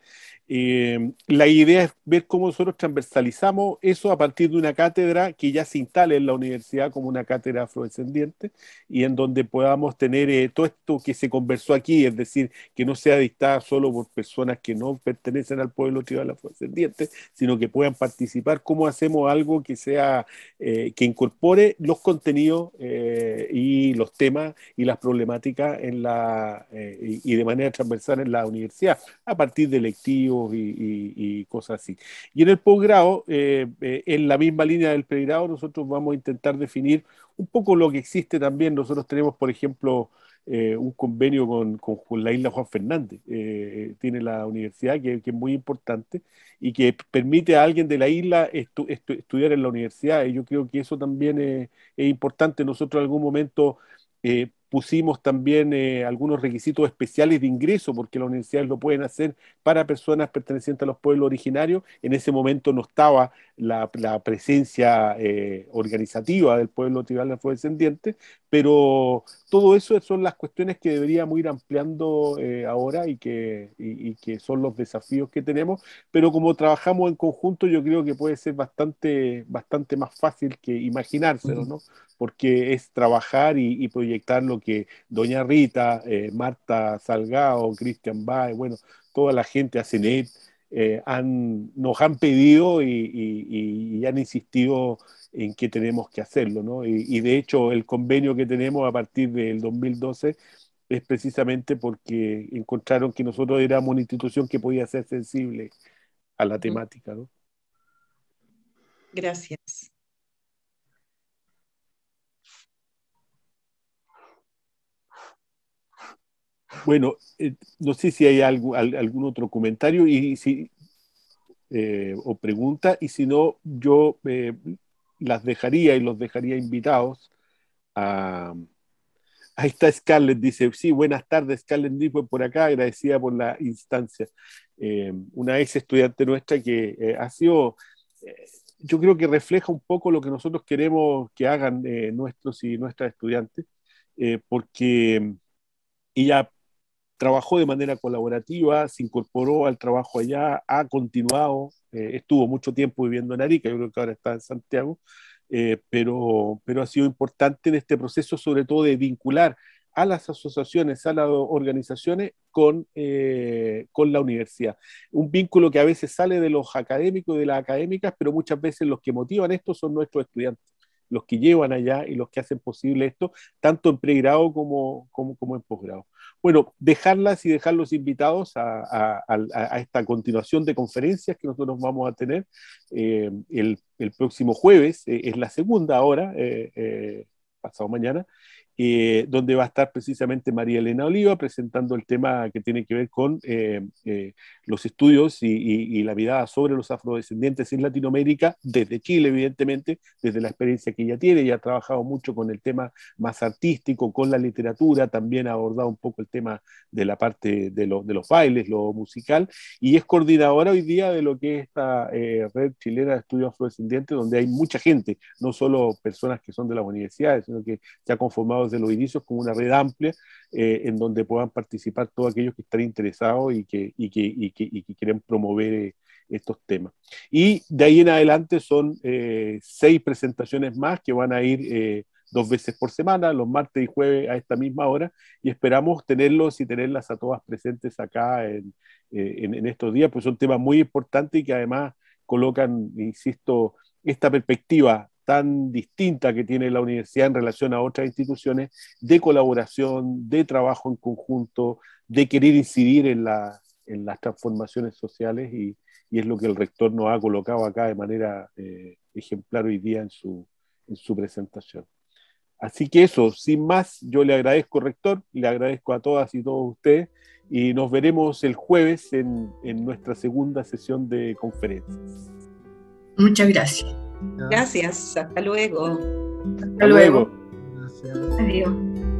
Eh, la idea es ver cómo nosotros transversalizamos eso a partir de una cátedra que ya se instale en la universidad como una cátedra afrodescendiente y en donde podamos tener eh, todo esto que se conversó aquí, es decir, que no sea dictada solo por personas que no pertenecen al pueblo tribal afrodescendiente, sino que puedan participar, cómo hacemos algo que sea, eh, que incorpore los contenidos y los temas y las problemáticas en la, y de manera transversal en la universidad, a partir de lectivos y, cosas así. Y en el posgrado, eh, eh, en la misma línea del pregrado, nosotros vamos a intentar definir un poco lo que existe también. Nosotros tenemos, por ejemplo, eh, un convenio con, la isla Juan Fernández, tiene la universidad, que, es muy importante y que permite a alguien de la isla estudiar en la universidad. Y yo creo que eso también es, importante. Nosotros en algún momento pusimos también eh, algunos requisitos especiales de ingreso, porque las universidades lo pueden hacer para personas pertenecientes a los pueblos originarios. En ese momento no estaba la, presencia eh, organizativa del pueblo tribal afrodescendiente, pero todo eso son las cuestiones que deberíamos ir ampliando eh, ahora y que, que son los desafíos que tenemos. Pero como trabajamos en conjunto, yo creo que puede ser bastante, bastante más fácil que imaginárselo, ¿no? porque es trabajar y, proyectar lo que doña Rita, eh, Marta Salgado, Cristian Baez, bueno, toda la gente, a eh, han, nos han pedido y, han insistido en que tenemos que hacerlo, ¿no? Y, de hecho el convenio que tenemos a partir del 2012 es precisamente porque encontraron que nosotros éramos una institución que podía ser sensible a la temática, Gracias. Bueno, eh, no sé si hay algún otro comentario y si, eh, o pregunta, y si no, yo eh, las dejaría y los dejaría invitados a... Ahí está Scarlett, dice, sí, buenas tardes, Scarlett Nipo por acá, agradecida por la instancia. una ex estudiante nuestra que ha sido yo creo que refleja un poco lo que nosotros queremos que hagan nuestros y nuestras estudiantes, eh, porque ella trabajó de manera colaborativa, se incorporó al trabajo allá, ha continuado, eh, estuvo mucho tiempo viviendo en Arica, yo creo que ahora está en Santiago, eh, pero, pero ha sido importante en este proceso sobre todo de vincular a las asociaciones, a las organizaciones con, eh, con la universidad. Un vínculo que a veces sale de los académicos y de las académicas, pero muchas veces los que motivan esto son nuestros estudiantes los que llevan allá y los que hacen posible esto, tanto en pregrado como, en posgrado. Bueno, dejarlas y dejarlos invitados a, esta continuación de conferencias que nosotros vamos a tener eh, el, próximo jueves, eh, es la segunda hora, eh, pasado mañana, eh, donde va a estar precisamente María Elena Oliva presentando el tema que tiene que ver con eh, eh, los estudios y, la mirada sobre los afrodescendientes en Latinoamérica, desde Chile, evidentemente, desde la experiencia que ella tiene. Ella ha trabajado mucho con el tema más artístico, con la literatura, también ha abordado un poco el tema de la parte de, de los bailes, lo musical, y es coordinadora hoy día de lo que es esta red chilena de estudios afrodescendientes, donde hay mucha gente, no solo personas que son de las universidades, sino que se ha conformado de los inicios con una red amplia eh, en donde puedan participar todos aquellos que están interesados y que, quieren promover eh, estos temas. Y de ahí en adelante son eh, seis presentaciones más que van a ir dos veces por semana, los martes y jueves a esta misma hora, y esperamos tenerlos y tenerlas a todas presentes acá en, en estos días, pues son temas muy importantes y que además colocan, insisto, esta perspectiva tan distinta que tiene la universidad en relación a otras instituciones, de colaboración, de trabajo en conjunto, de querer incidir en, las transformaciones sociales y, es lo que el rector nos ha colocado acá de manera eh, ejemplar hoy día en su, presentación. Así que eso, sin más, yo le agradezco, rector, le agradezco a todas y todos ustedes y nos veremos el jueves en, en nuestra segunda sesión de conferencias. Muchas gracias. Gracias, hasta luego. Hasta, luego. Gracias. Adiós.